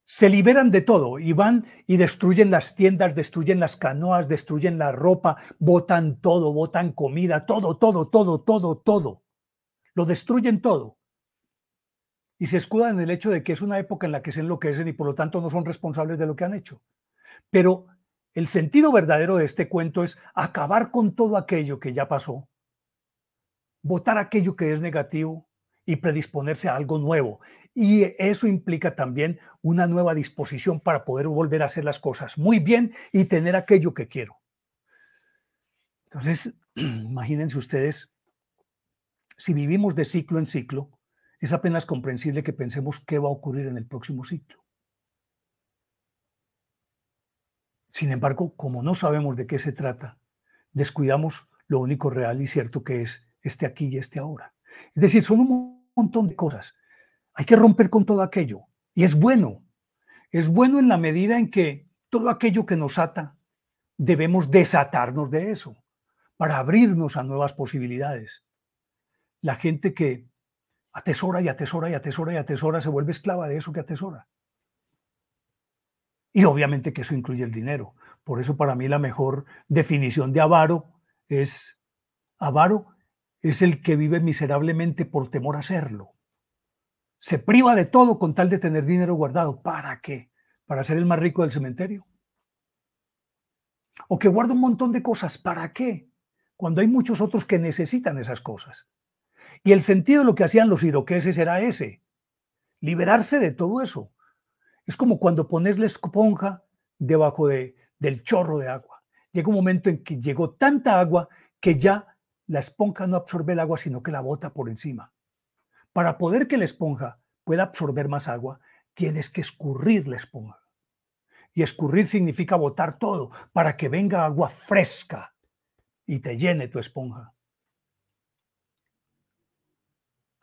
se liberan de todo y van y destruyen las tiendas, destruyen las canoas, destruyen la ropa, botan todo, botan comida, todo, todo, todo, todo, todo. Lo destruyen todo y se escudan en el hecho de que es una época en la que se enloquecen y por lo tanto no son responsables de lo que han hecho. Pero el sentido verdadero de este cuento es acabar con todo aquello que ya pasó, votar aquello que es negativo y predisponerse a algo nuevo. Y eso implica también una nueva disposición para poder volver a hacer las cosas muy bien y tener aquello que quiero. Entonces, [CLEARS THROAT] imagínense ustedes, si vivimos de ciclo en ciclo, es apenas comprensible que pensemos qué va a ocurrir en el próximo ciclo. Sin embargo, como no sabemos de qué se trata, descuidamos lo único real y cierto que es este aquí y este ahora. Es decir, son un montón de cosas. Hay que romper con todo aquello. Y es bueno. Es bueno en la medida en que todo aquello que nos ata, debemos desatarnos de eso para abrirnos a nuevas posibilidades. La gente que Atesora y atesora y atesora y atesora, se vuelve esclava de eso que atesora. Y obviamente que eso incluye el dinero. Por eso para mí la mejor definición de avaro es avaro es el que vive miserablemente por temor a serlo. Se priva de todo con tal de tener dinero guardado. ¿Para qué? ¿Para ser el más rico del cementerio? O que guarda un montón de cosas. ¿Para qué? Cuando hay muchos otros que necesitan esas cosas. Y el sentido de lo que hacían los iroqueses era ese, liberarse de todo eso. Es como cuando pones la esponja debajo de, del chorro de agua. Llega un momento en que llegó tanta agua que ya la esponja no absorbe el agua, sino que la bota por encima. Para poder que la esponja pueda absorber más agua, tienes que escurrir la esponja. Y escurrir significa botar todo para que venga agua fresca y te llene tu esponja.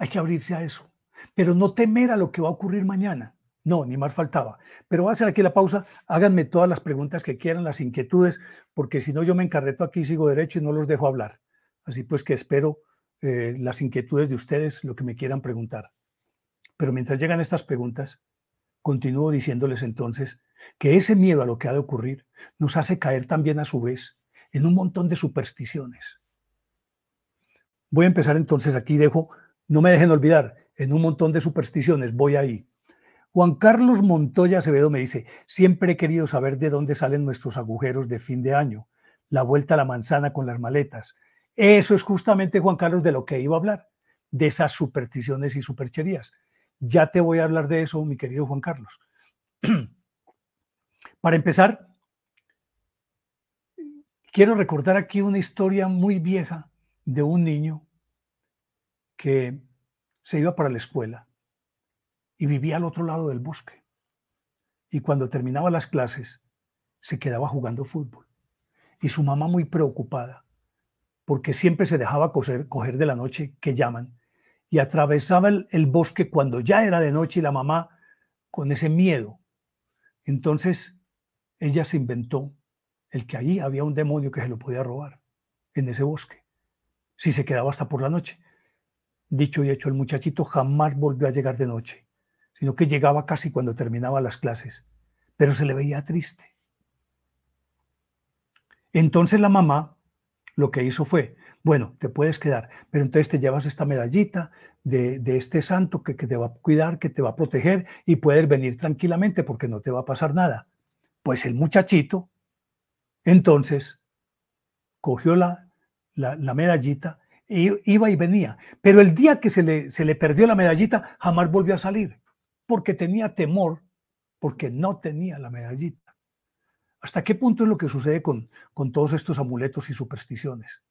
Hay que abrirse a eso, pero no temer a lo que va a ocurrir mañana. No, ni más faltaba. Pero voy a hacer aquí la pausa. Háganme todas las preguntas que quieran, las inquietudes, porque si no yo me encarreto aquí, sigo derecho y no los dejo hablar. Así pues que espero eh, las inquietudes de ustedes, lo que me quieran preguntar. Pero mientras llegan estas preguntas, continúo diciéndoles entonces que ese miedo a lo que ha de ocurrir nos hace caer también a su vez en un montón de supersticiones. Voy a empezar entonces aquí, dejo no me dejen olvidar, en un montón de supersticiones, voy ahí. Juan Carlos Montoya Acevedo me dice, siempre he querido saber de dónde salen nuestros agujeros de fin de año, la vuelta a la manzana con las maletas. Eso es justamente, Juan Carlos, de lo que iba a hablar, de esas supersticiones y supercherías. Ya te voy a hablar de eso, mi querido Juan Carlos. [CLEARS THROAT] Para empezar, quiero recordar aquí una historia muy vieja de un niño que se iba para la escuela y vivía al otro lado del bosque. Y cuando terminaba las clases, se quedaba jugando fútbol. Y su mamá muy preocupada, porque siempre se dejaba coger de la noche, que llaman, y atravesaba el, el bosque cuando ya era de noche y la mamá con ese miedo. Entonces, ella se inventó el que allí había un demonio que se lo podía robar en ese bosque, si se quedaba hasta por la noche. Dicho y hecho, el muchachito jamás volvió a llegar de noche, sino que llegaba casi cuando terminaba las clases, pero se le veía triste. Entonces la mamá lo que hizo fue, bueno, te puedes quedar, pero entonces te llevas esta medallita de, este santo que, te va a cuidar, que te va a proteger y puedes venir tranquilamente porque no te va a pasar nada. Pues el muchachito, entonces, cogió la medallita iba y venía. Pero el día que se le, se le perdió la medallita, jamás volvió a salir, porque tenía temor, porque no tenía la medallita. ¿Hasta qué punto es lo que sucede con, con todos estos amuletos y supersticiones?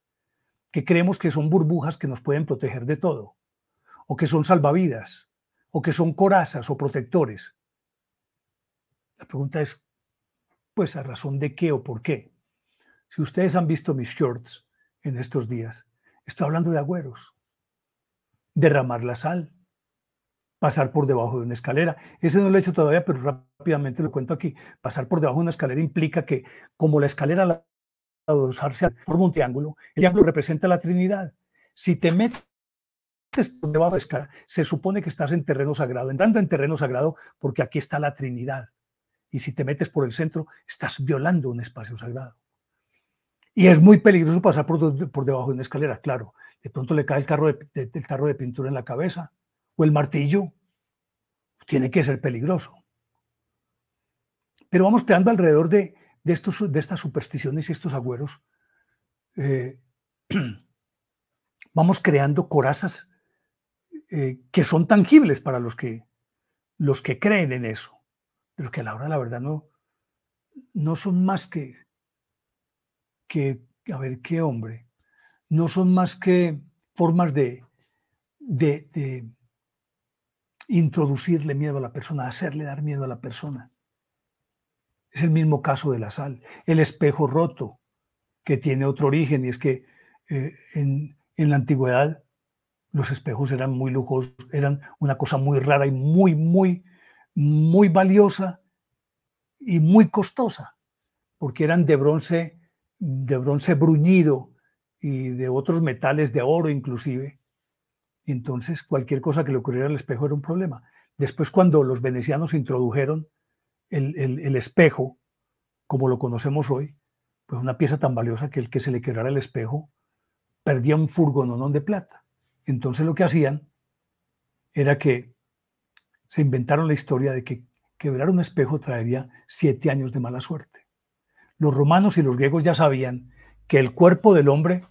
Que creemos que son burbujas que nos pueden proteger de todo, o que son salvavidas, o que son corazas o protectores. La pregunta es, pues, ¿a razón de qué o por qué? Si ustedes han visto mis shorts en estos días, Estoy hablando de agüeros. Derramar la sal, pasar por debajo de una escalera. Ese no lo he hecho todavía, pero rápidamente lo cuento aquí. Pasar por debajo de una escalera implica que, como la escalera la adosarse forma un triángulo, el triángulo representa la Trinidad. Si te metes por debajo de la escalera, se supone que estás en terreno sagrado, entrando en terreno sagrado, porque aquí está la Trinidad. Y si te metes por el centro, estás violando un espacio sagrado. Y es muy peligroso pasar por, por debajo de una escalera, claro. De pronto le cae el, carro de, de pintura en la cabeza o el martillo. Tiene que ser peligroso. Pero vamos creando alrededor de, estos, de estas supersticiones y estos agüeros. Eh, [CLEARS THROAT] vamos creando corazas eh, que son tangibles para los que, los que creen en eso, pero que a la hora la verdad no, no son más que que, a ver, qué hombre, no son más que formas de, introducirle miedo a la persona, hacerle dar miedo a la persona. Es el mismo caso de la sal, el espejo roto, que tiene otro origen, y es que eh, en, en, la antigüedad los espejos eran muy lujosos, eran una cosa muy rara y muy, muy, muy valiosa y muy costosa, porque eran de bronce de bronce bruñido y de otros metales, de oro inclusive. Entonces, cualquier cosa que le ocurriera al espejo era un problema. Después, cuando los venecianos introdujeron el, espejo, como lo conocemos hoy, pues una pieza tan valiosa que el que se le quebrara el espejo perdía un furgononón de plata. Entonces lo que hacían era que se inventaron la historia de que quebrar un espejo traería siete años de mala suerte los romanos y los griegos ya sabían que el cuerpo del hombre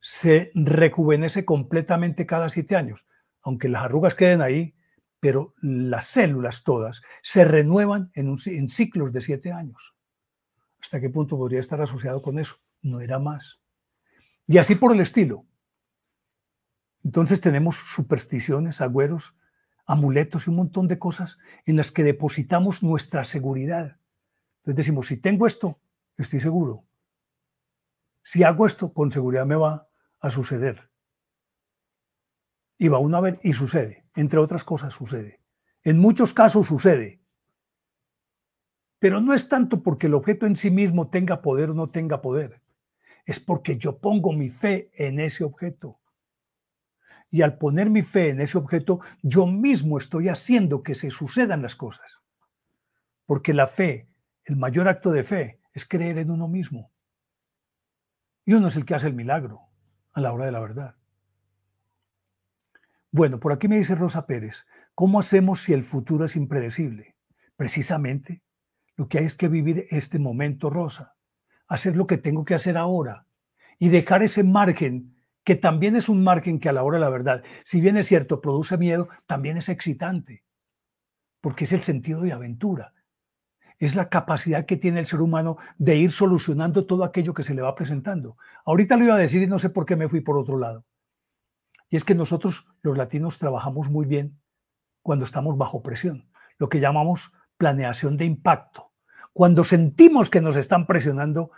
se rejuvenece completamente cada siete años, aunque las arrugas queden ahí, pero las células todas se renuevan en, en ciclos de siete años. ¿Hasta qué punto podría estar asociado con eso? No era más. Y así por el estilo. Entonces tenemos supersticiones, agüeros, amuletos y un montón de cosas en las que depositamos nuestra seguridad. Entonces decimos, si tengo esto, estoy seguro. Si hago esto, con seguridad me va a suceder. Y va uno a ver y sucede. Entre otras cosas sucede. En muchos casos sucede. Pero no es tanto porque el objeto en sí mismo tenga poder o no tenga poder. Es porque yo pongo mi fe en ese objeto. Y al poner mi fe en ese objeto, yo mismo estoy haciendo que se sucedan las cosas. Porque la fe, el mayor acto de fe, es creer en uno mismo. Y uno es el que hace el milagro a la hora de la verdad. Bueno, por aquí me dice Rosa Pérez, ¿cómo hacemos si el futuro es impredecible? Precisamente, lo que hay es que vivir este momento, Rosa, hacer lo que tengo que hacer ahora y dejar ese margen, que también es un margen que a la hora de la verdad, si bien es cierto, produce miedo, también es excitante, porque es el sentido de aventura, es la capacidad que tiene el ser humano de ir solucionando todo aquello que se le va presentando. Ahorita lo iba a decir y no sé por qué me fui por otro lado. Y es que nosotros los latinos trabajamos muy bien cuando estamos bajo presión, lo que llamamos planeación de impacto. Cuando sentimos que nos están presionando,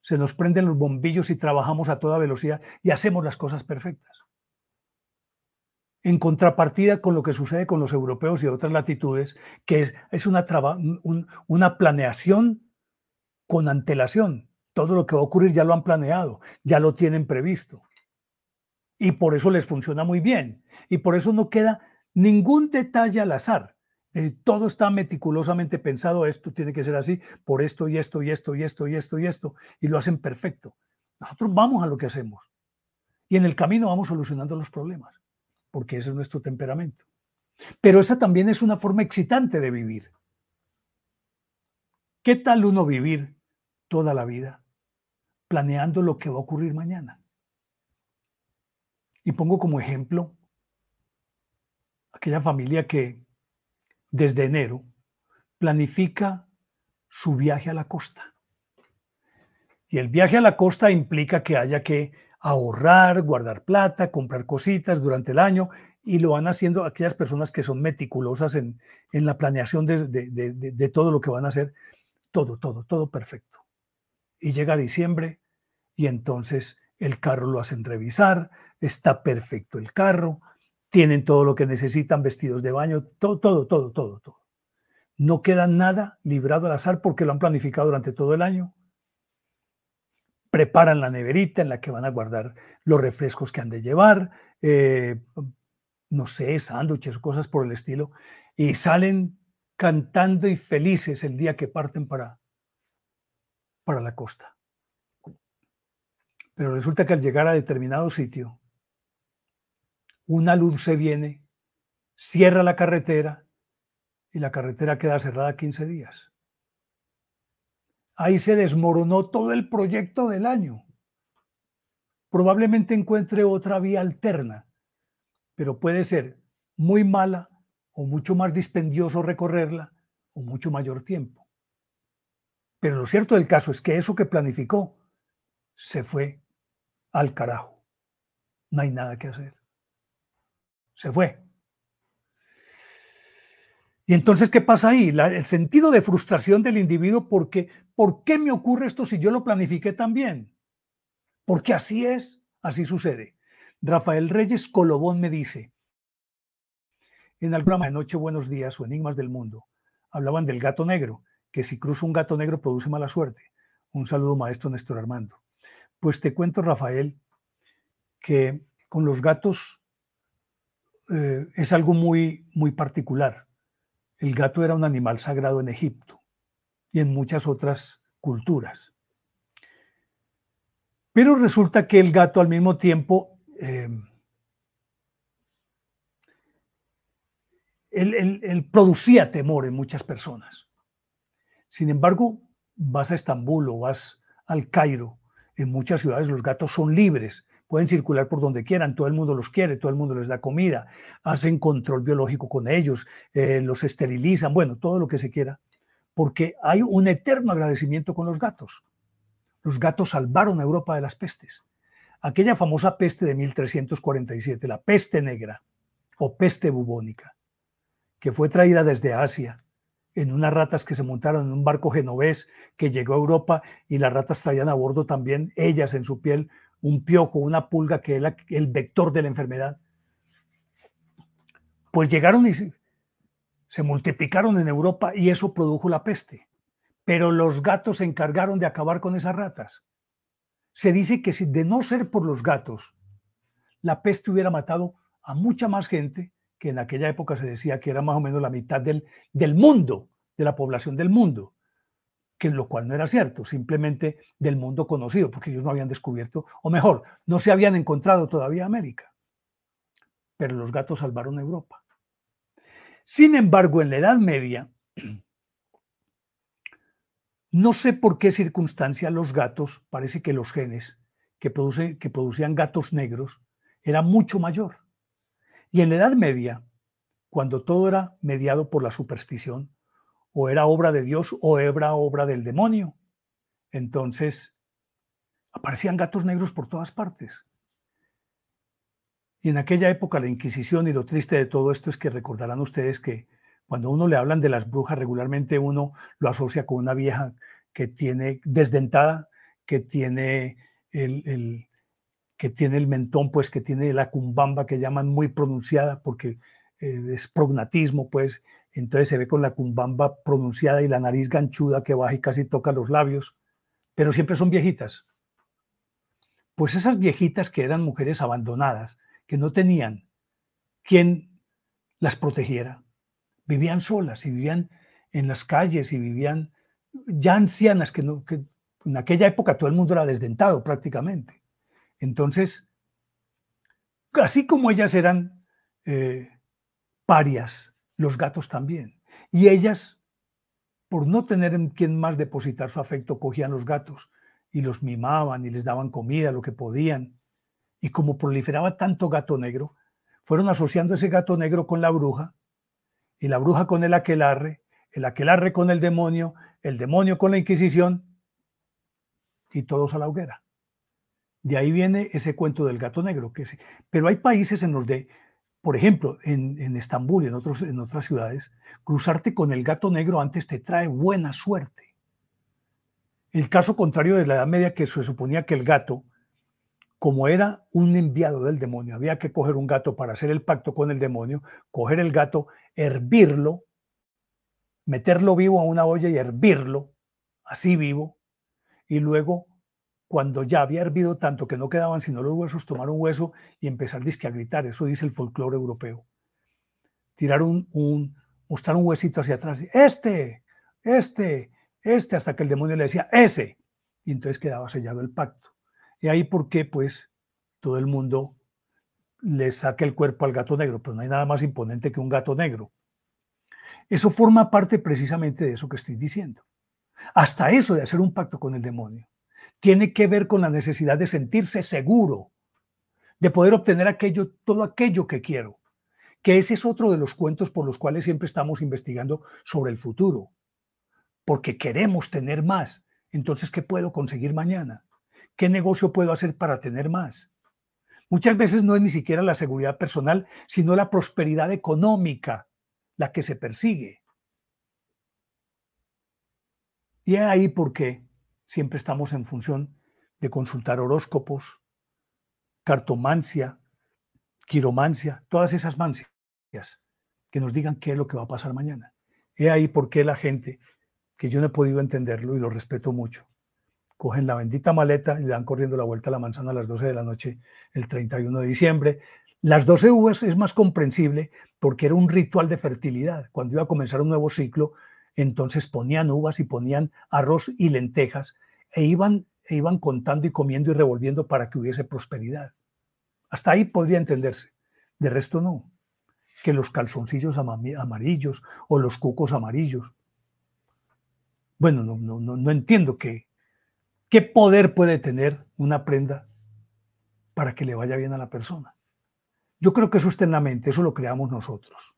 se nos prenden los bombillos y trabajamos a toda velocidad y hacemos las cosas perfectas en contrapartida con lo que sucede con los europeos y otras latitudes, que es, una, una planeación con antelación. Todo lo que va a ocurrir ya lo han planeado, ya lo tienen previsto. Y por eso les funciona muy bien. Y por eso no queda ningún detalle al azar. todo está meticulosamente pensado, esto tiene que ser así, por esto y esto y esto y esto y esto y esto, y lo hacen perfecto. Nosotros vamos a lo que hacemos. Y en el camino vamos solucionando los problemas porque ese es nuestro temperamento. Pero esa también es una forma excitante de vivir. ¿Qué tal uno vivir toda la vida planeando lo que va a ocurrir mañana? Y pongo como ejemplo aquella familia que desde enero planifica su viaje a la costa. Y el viaje a la costa implica que haya que ahorrar, guardar plata, comprar cositas durante el año y lo van haciendo aquellas personas que son meticulosas en, en la planeación de, de, de, de, todo lo que van a hacer. Todo, todo, todo perfecto. Y llega diciembre y entonces el carro lo hacen revisar, está perfecto el carro, tienen todo lo que necesitan, vestidos de baño, todo, todo, todo, todo, todo. No queda nada librado al azar porque lo han planificado durante todo el año preparan la neverita en la que van a guardar los refrescos que han de llevar, eh, no sé, sándwiches, cosas por el estilo, y salen cantando y felices el día que parten para, para la costa. Pero resulta que al llegar a determinado sitio, una luz se viene, cierra la carretera y la carretera queda cerrada 15 días. Ahí se desmoronó todo el proyecto del año. Probablemente encuentre otra vía alterna, pero puede ser muy mala o mucho más dispendioso recorrerla o mucho mayor tiempo. Pero lo cierto del caso es que eso que planificó se fue al carajo. No hay nada que hacer. Se fue. Y entonces, ¿qué pasa ahí? el sentido de frustración del individuo porque, ¿por qué me ocurre esto si yo lo planifiqué tan bien? Porque así es, así sucede. Rafael Reyes Colobón me dice, en el programa de Noche Buenos Días o Enigmas del Mundo, hablaban del gato negro, que si cruza un gato negro produce mala suerte. Un saludo maestro Néstor Armando. Pues te cuento, Rafael, que con los gatos eh, es algo muy, muy particular el gato era un animal sagrado en Egipto y en muchas otras culturas. Pero resulta que el gato al mismo tiempo, eh, producía temor en muchas personas. Sin embargo, vas a Estambul o vas al Cairo, en muchas ciudades los gatos son libres pueden circular por donde quieran, todo el mundo los quiere, todo el mundo les da comida, hacen control biológico con ellos, eh, los esterilizan, bueno, todo lo que se quiera, porque hay un eterno agradecimiento con los gatos. Los gatos salvaron a Europa de las pestes. Aquella famosa peste de 1347, la peste negra o peste bubónica, que fue traída desde Asia en unas ratas que se montaron en un barco genovés que llegó a Europa y las ratas traían a bordo también ellas en su piel un piojo, una pulga, que es el vector de la enfermedad. Pues llegaron y se, se multiplicaron en Europa y eso produjo la peste. Pero los gatos se encargaron de acabar con esas ratas. Se dice que si de no ser por los gatos, la peste hubiera matado a mucha más gente que en aquella época se decía que era más o menos la mitad del, del mundo, de la población del mundo que lo cual no era cierto, simplemente del mundo conocido, porque ellos no habían descubierto, o mejor, no se habían encontrado todavía América. Pero los gatos salvaron Europa. Sin embargo, en la Edad Media, [CLEARS THROAT] no sé por qué circunstancia los gatos, parece que los genes que, que producían gatos negros, era mucho mayor. Y en la Edad Media, cuando todo era mediado por la superstición, o era obra de Dios o era obra del demonio. Entonces, aparecían gatos negros por todas partes. Y en aquella época la Inquisición y lo triste de todo esto es que recordarán ustedes que cuando uno le hablan de las brujas regularmente uno lo asocia con una vieja que tiene desdentada, que tiene el, que tiene el mentón, pues que tiene la cumbamba que llaman muy pronunciada porque eh, es prognatismo, pues, entonces se ve con la cumbamba pronunciada y la nariz ganchuda que baja y casi toca los labios, pero siempre son viejitas. Pues esas viejitas que eran mujeres abandonadas, que no tenían quien las protegiera, vivían solas y vivían en las calles y vivían ya ancianas, que, en aquella época todo el mundo era desdentado prácticamente. Entonces, así como ellas eran eh, parias, los gatos también. Y ellas, por no tener en quien más depositar su afecto, cogían los gatos y los mimaban y les daban comida, lo que podían. Y como proliferaba tanto gato negro, fueron asociando ese gato negro con la bruja, y la bruja con el aquelarre, el aquelarre con el demonio, el demonio con la Inquisición, y todos a la hoguera. De ahí viene ese cuento del gato negro. Que pero hay países en los, de, por ejemplo, en, Estambul y en, en otras ciudades, cruzarte con el gato negro antes te trae buena suerte. El caso contrario de la Edad Media, que se suponía que el gato, como era un enviado del demonio, había que coger un gato para hacer el pacto con el demonio, coger el gato, hervirlo, meterlo vivo a una olla y hervirlo, así vivo, y luego cuando ya había hervido tanto que no quedaban sino los huesos, tomar un hueso y empezar disque a gritar. Eso dice el folclore europeo. Tirar un, mostrar un huesito hacia atrás. Este, este, este, hasta que el demonio le decía, ese. Y entonces quedaba sellado el pacto. Y ahí por qué, pues, todo el mundo le saca el cuerpo al gato negro, pero pues no hay nada más imponente que un gato negro. Eso forma parte precisamente de eso que estoy diciendo. Hasta eso de hacer un pacto con el demonio tiene que ver con la necesidad de sentirse seguro, de poder obtener aquello, todo aquello que quiero, que ese es otro de los cuentos por los cuales siempre estamos investigando sobre el futuro, porque queremos tener más. Entonces, ¿qué puedo conseguir mañana? ¿Qué negocio puedo hacer para tener más? Muchas veces no es ni siquiera la seguridad personal, sino la prosperidad económica la que se persigue. Y ahí por qué Siempre estamos en función de consultar horóscopos, cartomancia, quiromancia, todas esas mancias que nos digan qué es lo que va a pasar mañana. He ahí por qué la gente, que yo no he podido entenderlo y lo respeto mucho, cogen la bendita maleta y le dan corriendo la vuelta a la manzana a las 12 de la noche el 31 de diciembre. Las 12 uvas es más comprensible porque era un ritual de fertilidad. Cuando iba a comenzar un nuevo ciclo, entonces ponían uvas y ponían arroz y lentejas e iban, e iban contando y comiendo y revolviendo para que hubiese prosperidad. Hasta ahí podría entenderse. De resto no. Que los calzoncillos amarillos o los cucos amarillos. Bueno, no, no, no, entiendo qué, qué poder puede tener una prenda para que le vaya bien a la persona. Yo creo que eso está en la mente, eso lo creamos nosotros,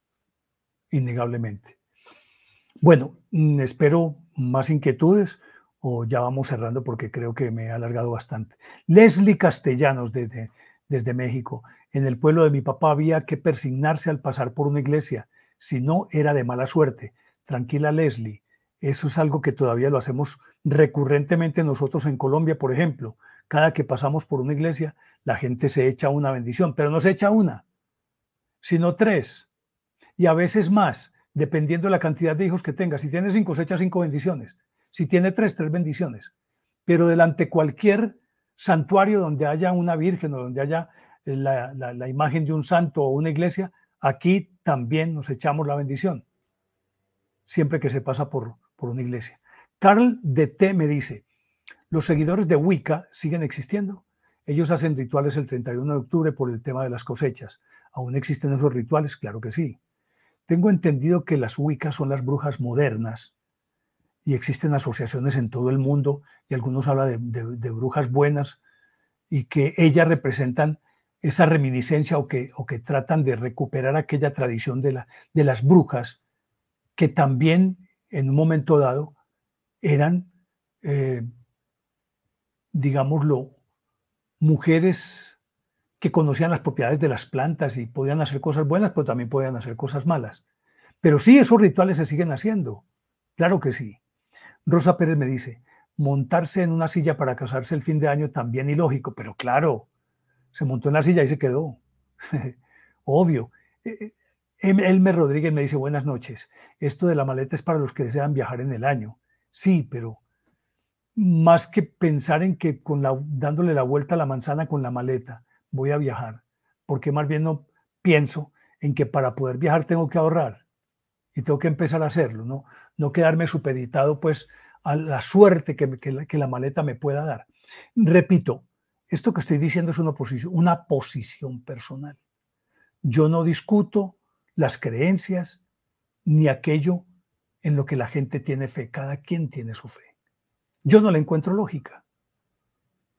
innegablemente. Bueno, mm, espero más inquietudes o ya vamos cerrando porque creo que me he alargado bastante. Leslie Castellanos desde, desde México. En el pueblo de mi papá había que persignarse al pasar por una iglesia, si no era de mala suerte. Tranquila Leslie, eso es algo que todavía lo hacemos recurrentemente nosotros en Colombia, por ejemplo. Cada que pasamos por una iglesia, la gente se echa una bendición, pero no se echa una, sino tres, y a veces más dependiendo de la cantidad de hijos que tenga. Si tiene cinco, cosechas, cinco bendiciones. Si tiene tres, tres bendiciones. Pero delante cualquier santuario donde haya una virgen o donde haya eh, la, imagen de un santo o una iglesia, aquí también nos echamos la bendición. Siempre que se pasa por, por una iglesia. Carl de T me dice, los seguidores de Wicca siguen existiendo. Ellos hacen rituales el 31 de octubre por el tema de las cosechas. ¿Aún existen esos rituales? Claro que sí. Tengo entendido que las Wiccas son las brujas modernas y existen asociaciones en todo el mundo y algunos hablan de, brujas buenas y que ellas representan esa reminiscencia o que, o que tratan de recuperar aquella tradición de, la, de las brujas que también en un momento dado eran, eh, digámoslo, mujeres que conocían las propiedades de las plantas y podían hacer cosas buenas, pero también podían hacer cosas malas. Pero sí, esos rituales se siguen haciendo. Claro que sí. Rosa Pérez me dice, montarse en una silla para casarse el fin de año también ilógico, pero claro, se montó en la silla y se quedó. [LAUGHS] Obvio. Eh, eh, Elmer Rodríguez me dice, buenas noches, esto de la maleta es para los que desean viajar en el año. Sí, pero más que pensar en que con la, dándole la vuelta a la manzana con la maleta, voy a viajar, porque más bien no pienso en que para poder viajar tengo que ahorrar y tengo que empezar a hacerlo, no, no quedarme supeditado pues a la suerte que, la, maleta me pueda dar. Repito, esto que estoy diciendo es una posición, una posición personal. Yo no discuto las creencias ni aquello en lo que la gente tiene fe, cada quien tiene su fe. Yo no la encuentro lógica,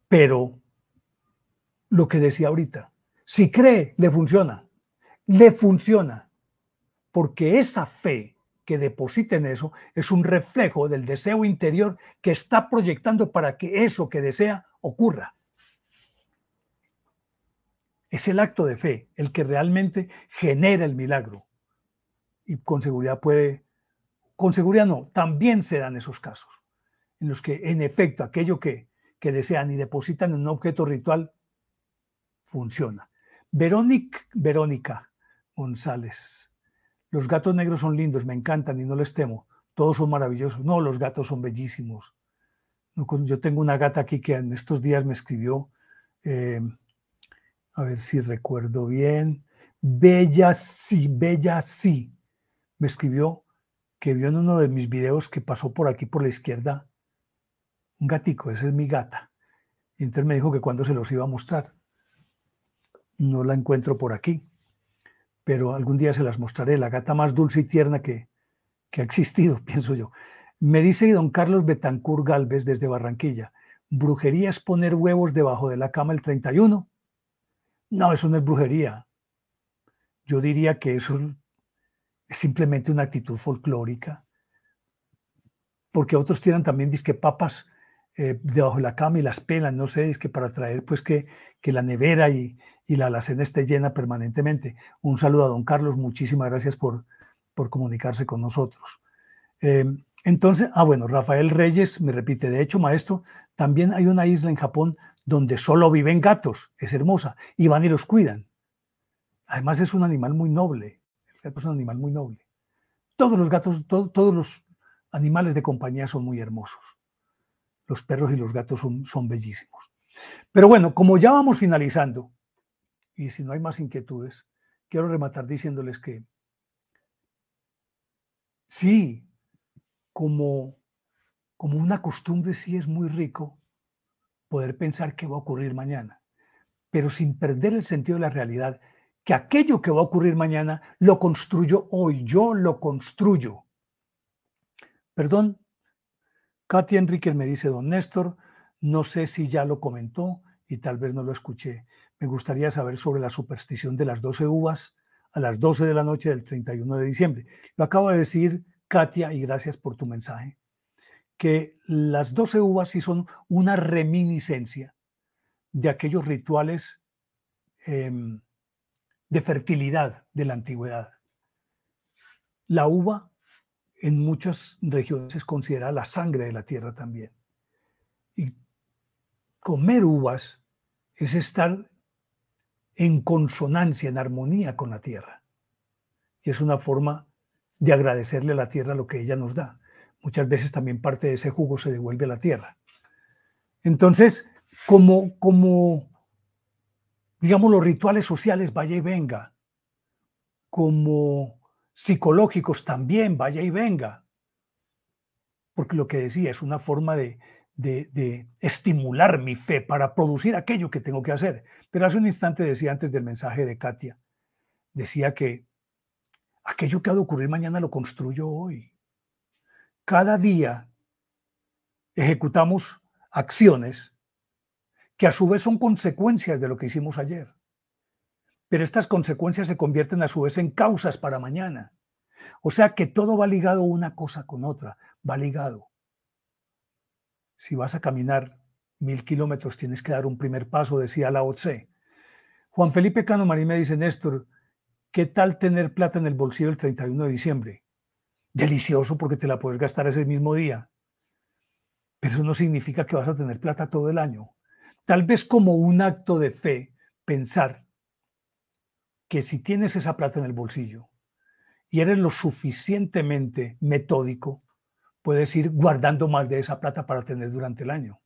pero lo que decía ahorita. Si cree, le funciona. Le funciona. Porque esa fe que deposita en eso es un reflejo del deseo interior que está proyectando para que eso que desea ocurra. Es el acto de fe el que realmente genera el milagro. Y con seguridad puede, con seguridad no, también se dan esos casos en los que en efecto aquello que, que desean y depositan en un objeto ritual funciona. Verónica, Verónica González. Los gatos negros son lindos, me encantan y no les temo. Todos son maravillosos. No, los gatos son bellísimos. Yo tengo una gata aquí que en estos días me escribió, eh, a ver si recuerdo bien, Bella sí, Bella sí, me escribió que vio en uno de mis videos que pasó por aquí por la izquierda un gatico, esa es mi gata. Y entonces me dijo que cuando se los iba a mostrar no la encuentro por aquí, pero algún día se las mostraré, la gata más dulce y tierna que, ha existido, [LAUGHS] pienso yo. Me dice don Carlos Betancourt Galvez desde Barranquilla, ¿brujería es poner huevos debajo de la cama el 31? No, eso no es brujería. Yo diría que eso es simplemente una actitud folclórica, porque otros tiran también disque papas eh, debajo de la cama y las pelan, no sé, es que para traer pues que, la nevera y, y, la alacena esté llena permanentemente. Un saludo a don Carlos, muchísimas gracias por, por comunicarse con nosotros. Eh, entonces, ah bueno, Rafael Reyes me repite, de hecho, maestro, también hay una isla en Japón donde solo viven gatos, es hermosa, y van y los cuidan. Además es un animal muy noble, el gato es un animal muy noble. Todos los gatos, todos los animales de compañía son muy hermosos los perros y los gatos son, bellísimos. Pero bueno, como ya vamos finalizando, y si no hay más inquietudes, quiero rematar diciéndoles que sí, como, como una costumbre sí es muy rico poder pensar qué va a ocurrir mañana, pero sin perder el sentido de la realidad, que aquello que va a ocurrir mañana lo construyo hoy, yo lo construyo. Perdón, Katia Enrique me dice, don Néstor, no sé si ya lo comentó y tal vez no lo escuché. Me gustaría saber sobre la superstición de las 12 uvas a las 12 de la noche del 31 de diciembre. Lo acabo de decir, Katia, y gracias por tu mensaje, que las 12 uvas sí son una reminiscencia de aquellos rituales em, de fertilidad de la antigüedad. La uva en muchas regiones es considera la sangre de la tierra también. Y comer uvas es estar en consonancia, en armonía con la tierra. Y es una forma de agradecerle a la tierra lo que ella nos da. Muchas veces también parte de ese jugo se devuelve a la tierra. Entonces, como, como digamos, los rituales sociales, vaya y venga, como psicológicos también, vaya y venga. Porque lo que decía es una forma de, estimular mi fe para producir aquello que tengo que hacer. Pero hace un instante decía antes del mensaje de Katia, decía que aquello que ha de ocurrir mañana lo construyo hoy. Cada día ejecutamos acciones que a su vez son consecuencias de lo que hicimos ayer pero estas consecuencias se convierten a su vez en causas para mañana. O sea que todo va ligado una cosa con otra, va ligado. Si vas a caminar mil kilómetros, tienes que dar un primer paso, decía la OTC. Juan Felipe Cano Marín me dice, Néstor, ¿qué tal tener plata en el bolsillo el 31 de diciembre? Delicioso porque te la puedes gastar ese mismo día. Pero eso no significa que vas a tener plata todo el año. Tal vez como un acto de fe, pensar que si tienes esa plata en el bolsillo y eres lo suficientemente metódico, puedes ir guardando más de esa plata para tener durante el año.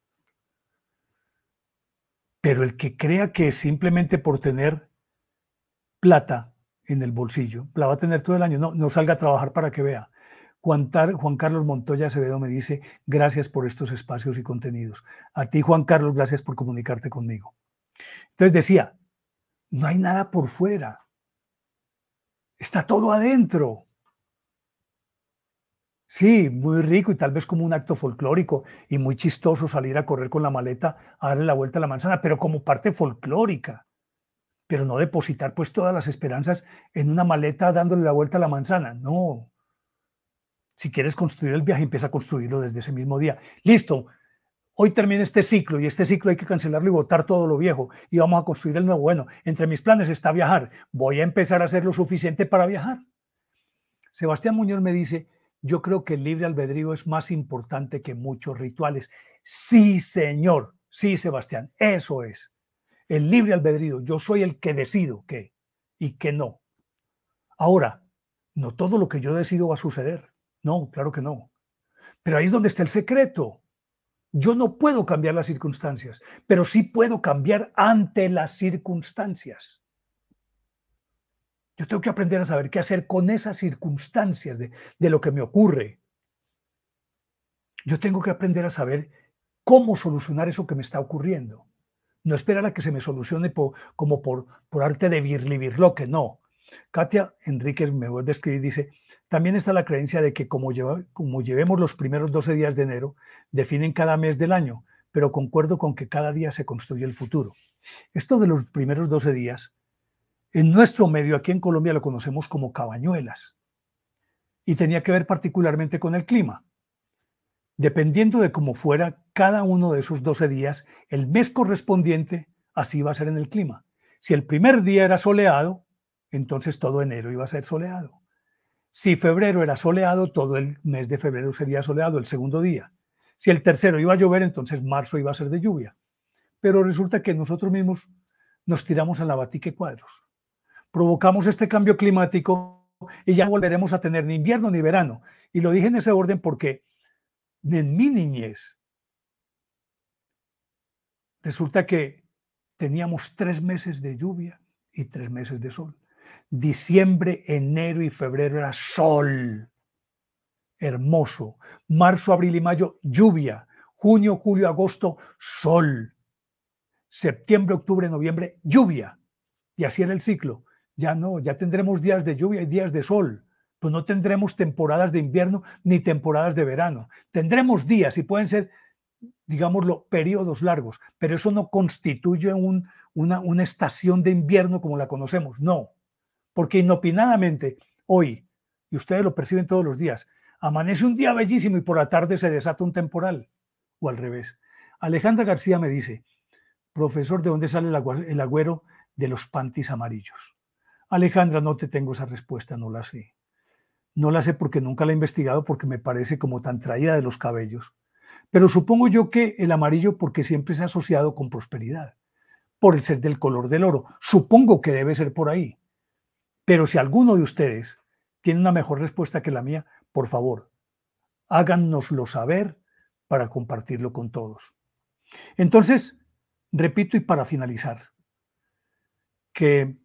Pero el que crea que simplemente por tener plata en el bolsillo, la va a tener todo el año, no, no salga a trabajar para que vea. Juan, Juan Carlos Montoya Acevedo me dice, gracias por estos espacios y contenidos. A ti, Juan Carlos, gracias por comunicarte conmigo. Entonces decía, no hay nada por fuera. Está todo adentro. Sí, muy rico y tal vez como un acto folclórico y muy chistoso salir a correr con la maleta a darle la vuelta a la manzana, pero como parte folclórica. Pero no depositar pues todas las esperanzas en una maleta dándole la vuelta a la manzana, no. Si quieres construir el viaje, empieza a construirlo desde ese mismo día. Listo, hoy termina este ciclo y este ciclo hay que cancelarlo y botar todo lo viejo y vamos a construir el nuevo. Bueno, entre mis planes está viajar. Voy a empezar a hacer lo suficiente para viajar. Sebastián Muñoz me dice, yo creo que el libre albedrío es más importante que muchos rituales. Sí, señor. Sí, Sebastián. Eso es. El libre albedrío. Yo soy el que decido qué y qué no. Ahora, no todo lo que yo decido va a suceder. No, claro que no. Pero ahí es donde está el secreto. Yo no puedo cambiar las circunstancias, pero sí puedo cambiar ante las circunstancias. Yo tengo que aprender a saber qué hacer con esas circunstancias de, lo que me ocurre. Yo tengo que aprender a saber cómo solucionar eso que me está ocurriendo. No esperar a que se me solucione como por, por arte de que no. Katia Enríquez me vuelve a escribir, dice, también está la creencia de que como, como llevemos los primeros 12 días de enero, definen cada mes del año, pero concuerdo con que cada día se construye el futuro. Esto de los primeros 12 días, en nuestro medio, aquí en Colombia, lo conocemos como cabañuelas y tenía que ver particularmente con el clima. Dependiendo de cómo fuera cada uno de esos 12 días, el mes correspondiente así va a ser en el clima. Si el primer día era soleado, entonces todo enero iba a ser soleado. Si febrero era soleado, todo el mes de febrero sería soleado, el segundo día. Si el tercero iba a llover, entonces marzo iba a ser de lluvia. Pero resulta que nosotros mismos nos tiramos a la batique cuadros. Provocamos este cambio climático y ya no volveremos a tener ni invierno ni verano. Y lo dije en ese orden porque en mi niñez resulta que teníamos tres meses de lluvia y tres meses de sol. Diciembre, enero y febrero era sol, hermoso. Marzo, abril y mayo, lluvia. Junio, julio, agosto, sol. Septiembre, octubre, noviembre, lluvia. Y así era el ciclo. Ya no, ya tendremos días de lluvia y días de sol. Pues no tendremos temporadas de invierno ni temporadas de verano. Tendremos días y pueden ser, digámoslo, periodos largos, pero eso no constituye un, una estación de invierno como la conocemos. No porque inopinadamente hoy, y ustedes lo perciben todos los días, amanece un día bellísimo y por la tarde se desata un temporal, o al revés. Alejandra García me dice, profesor, ¿de dónde sale el agüero de los pantis amarillos? Alejandra, no te tengo esa respuesta, no la sé. No la sé porque nunca la he investigado, porque me parece como tan traída de los cabellos. Pero supongo yo que el amarillo porque siempre se ha asociado con prosperidad, por el ser del color del oro. Supongo que debe ser por ahí. Pero si alguno de ustedes tiene una mejor respuesta que la mía, por favor, háganoslo saber para compartirlo con todos. Entonces, repito y para finalizar, que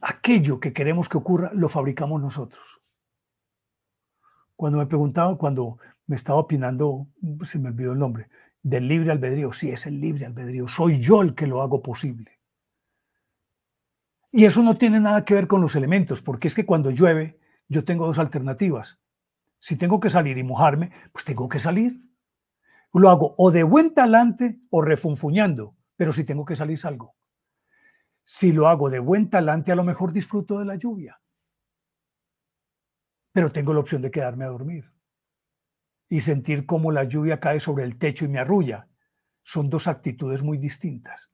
aquello que queremos que ocurra lo fabricamos nosotros. Cuando me preguntaba, cuando me estaba opinando, se me olvidó el nombre, del libre albedrío, sí, es el libre albedrío, soy yo el que lo hago posible. Y eso no tiene nada que ver con los elementos, porque es que cuando llueve yo tengo dos alternativas. Si tengo que salir y mojarme, pues tengo que salir. Lo hago o de buen talante o refunfuñando, pero si tengo que salir salgo. Si lo hago de buen talante, a lo mejor disfruto de la lluvia, pero tengo la opción de quedarme a dormir y sentir cómo la lluvia cae sobre el techo y me arrulla. Son dos actitudes muy distintas.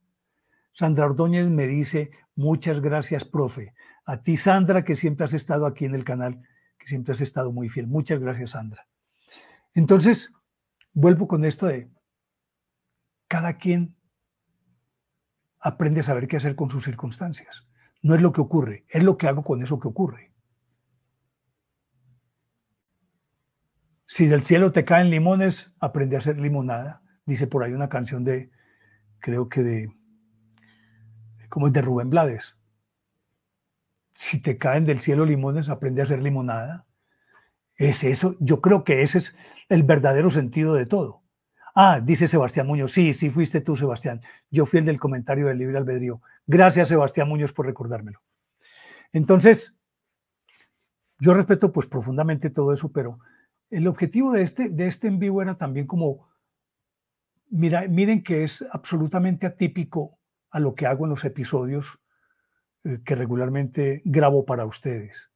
Sandra Ordóñez me dice, Muchas gracias, profe. A ti, Sandra, que siempre has estado aquí en el canal, que siempre has estado muy fiel. Muchas gracias, Sandra. Entonces, vuelvo con esto de cada quien aprende a saber qué hacer con sus circunstancias. No es lo que ocurre, es lo que hago con eso que ocurre. Si del cielo te caen limones, aprende a hacer limonada. Dice por ahí una canción de, creo que de como el de Rubén Blades. Si te caen del cielo limones, aprende a hacer limonada. Es eso, yo creo que ese es el verdadero sentido de todo. Ah, dice Sebastián Muñoz, sí, sí fuiste tú, Sebastián. Yo fui el del comentario del libre albedrío. Gracias, Sebastián Muñoz, por recordármelo. Entonces, yo respeto pues profundamente todo eso, pero el objetivo de este, de este en vivo era también como, miren que es absolutamente atípico a lo que hago en los episodios eh, que regularmente grabo para ustedes,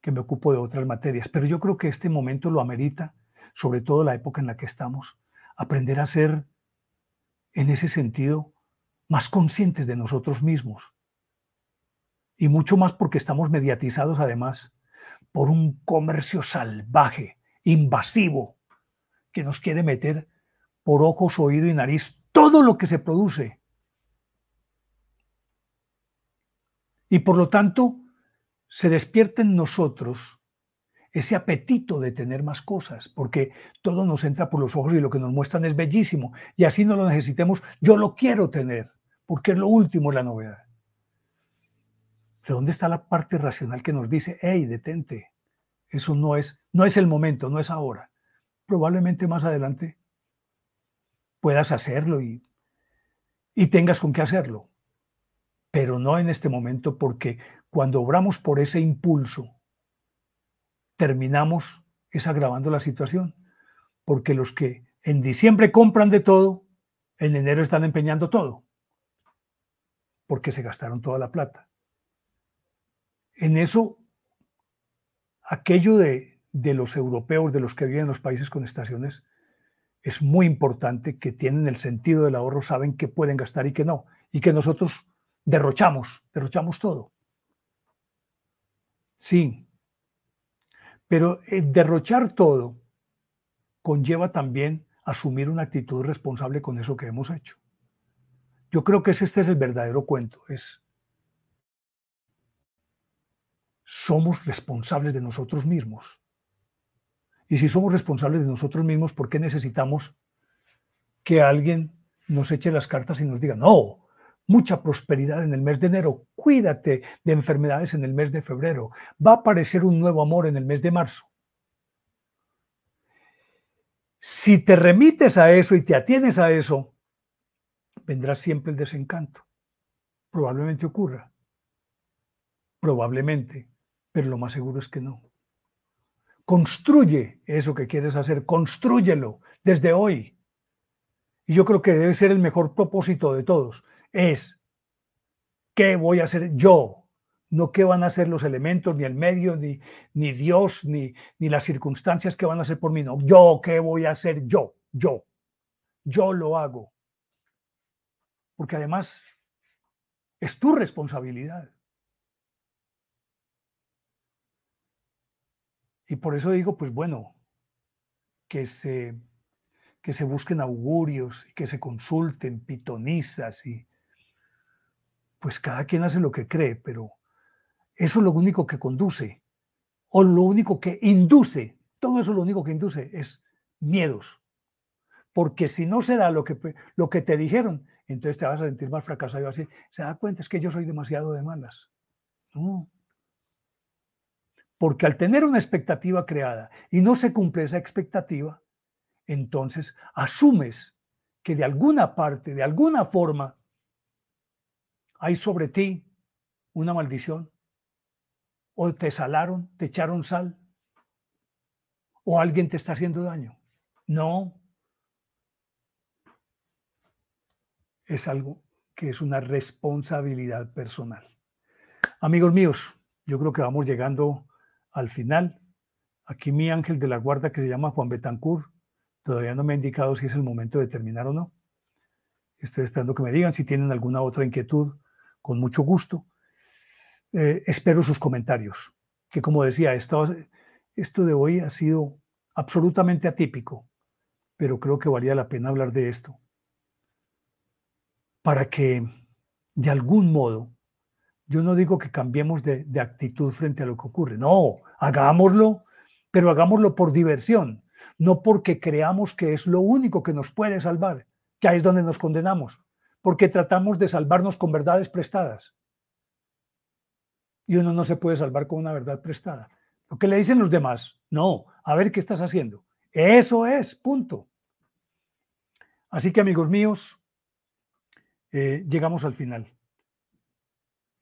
que me ocupo de otras materias. Pero yo creo que este momento lo amerita, sobre todo la época en la que estamos, aprender a ser, en ese sentido, más conscientes de nosotros mismos. Y mucho más porque estamos mediatizados además por un comercio salvaje, invasivo, que nos quiere meter por ojos, oído y nariz todo lo que se produce Y por lo tanto, se despierta en nosotros ese apetito de tener más cosas, porque todo nos entra por los ojos y lo que nos muestran es bellísimo. Y así no lo necesitemos, yo lo quiero tener, porque es lo último, es la novedad. Pero ¿dónde está la parte racional que nos dice, hey, detente? Eso no es, no es el momento, no es ahora. Probablemente más adelante puedas hacerlo y, y tengas con qué hacerlo pero no en este momento porque cuando obramos por ese impulso, terminamos es agravando la situación, porque los que en diciembre compran de todo, en enero están empeñando todo, porque se gastaron toda la plata. En eso, aquello de, de los europeos, de los que viven en los países con estaciones, es muy importante que tienen el sentido del ahorro, saben qué pueden gastar y qué no, y que nosotros derrochamos, derrochamos todo. Sí, pero eh, derrochar todo conlleva también asumir una actitud responsable con eso que hemos hecho. Yo creo que ese, este es el verdadero cuento, es somos responsables de nosotros mismos. Y si somos responsables de nosotros mismos, ¿por qué necesitamos que alguien nos eche las cartas y nos diga, no, mucha prosperidad en el mes de enero, cuídate de enfermedades en el mes de febrero, va a aparecer un nuevo amor en el mes de marzo. Si te remites a eso y te atienes a eso, vendrá siempre el desencanto. Probablemente ocurra. Probablemente, pero lo más seguro es que no. Construye eso que quieres hacer, construyelo desde hoy y yo creo que debe ser el mejor propósito de todos, es qué voy a hacer yo, no qué van a hacer los elementos, ni el medio, ni, ni Dios, ni, ni las circunstancias que van a hacer por mí, no, yo, qué voy a hacer yo, yo, yo lo hago. Porque además es tu responsabilidad. Y por eso digo, pues bueno, que se que se busquen augurios y que se consulten pitonizas y pues cada quien hace lo que cree, pero eso es lo único que conduce o lo único que induce, todo eso lo único que induce es miedos. Porque si no se da lo que, lo que te dijeron, entonces te vas a sentir más fracasado. Así, se da cuenta, es que yo soy demasiado de malas. No. Porque al tener una expectativa creada y no se cumple esa expectativa, entonces asumes que de alguna parte, de alguna forma, hay sobre ti una maldición, o te salaron, te echaron sal, o alguien te está haciendo daño. No, es algo que es una responsabilidad personal. Amigos míos, yo creo que vamos llegando al final. Aquí mi ángel de la guarda que se llama Juan Betancourt Todavía no me ha indicado si es el momento de terminar o no. Estoy esperando que me digan si tienen alguna otra inquietud, con mucho gusto. Eh, espero sus comentarios, que como decía, esto, de hoy ha sido absolutamente atípico, pero creo que valía la pena hablar de esto, para que de algún modo, yo no digo que cambiemos de actitud frente a lo que ocurre, no, hagámoslo, pero hagámoslo por diversión, no porque creamos que es lo único que nos puede salvar, que ahí es donde nos condenamos, porque tratamos de salvarnos con verdades prestadas. Y uno no se puede salvar con una verdad prestada. Lo que le dicen los demás, no, a ver qué estás haciendo. Eso es, punto. Así que amigos míos, eh, llegamos al final.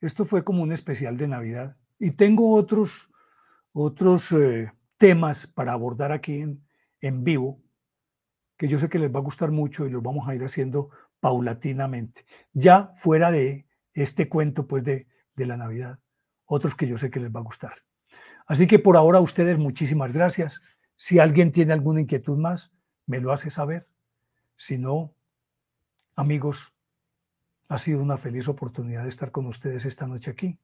Esto fue como un especial de Navidad. Y tengo otros, otros eh, temas para abordar aquí en, en vivo, que yo sé que les va a gustar mucho y los vamos a ir haciendo paulatinamente, ya fuera de este cuento pues de, de la Navidad, otros que yo sé que les va a gustar. Así que por ahora a ustedes muchísimas gracias. Si alguien tiene alguna inquietud más, me lo hace saber. Si no, amigos, ha sido una feliz oportunidad de estar con ustedes esta noche aquí.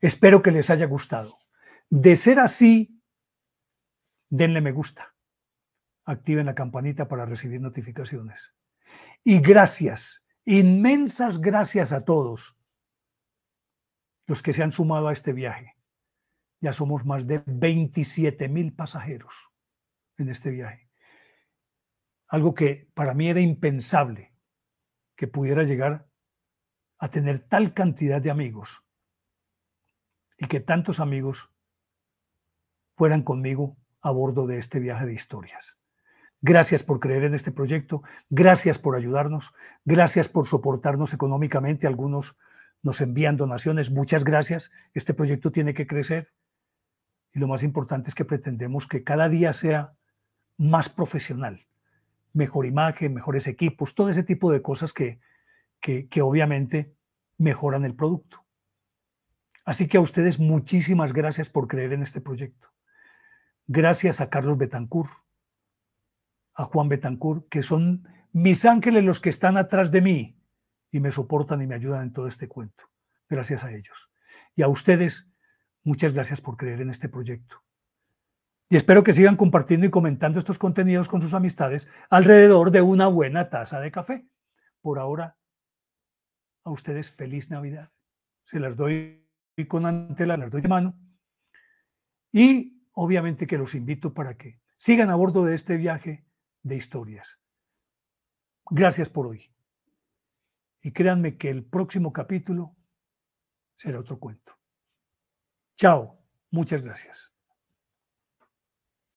Espero que les haya gustado. De ser así, denle me gusta activen la campanita para recibir notificaciones. Y gracias, inmensas gracias a todos los que se han sumado a este viaje. Ya somos más de 27 mil pasajeros en este viaje. Algo que para mí era impensable que pudiera llegar a tener tal cantidad de amigos y que tantos amigos fueran conmigo a bordo de este viaje de historias. Gracias por creer en este proyecto, gracias por ayudarnos, gracias por soportarnos económicamente. Algunos nos envían donaciones, muchas gracias. Este proyecto tiene que crecer y lo más importante es que pretendemos que cada día sea más profesional, mejor imagen, mejores equipos, todo ese tipo de cosas que, que, obviamente mejoran el producto. Así que a ustedes muchísimas gracias por creer en este proyecto. Gracias a Carlos Betancourt a Juan Betancourt, que son mis ángeles los que están atrás de mí y me soportan y me ayudan en todo este cuento. Gracias a ellos. Y a ustedes, muchas gracias por creer en este proyecto. Y espero que sigan compartiendo y comentando estos contenidos con sus amistades alrededor de una buena taza de café. Por ahora, a ustedes feliz Navidad. Se las doy con antela, las doy de mano. Y obviamente que los invito para que sigan a bordo de este viaje de historias. Gracias por hoy. Y créanme que el próximo capítulo será otro cuento. Chao, muchas gracias.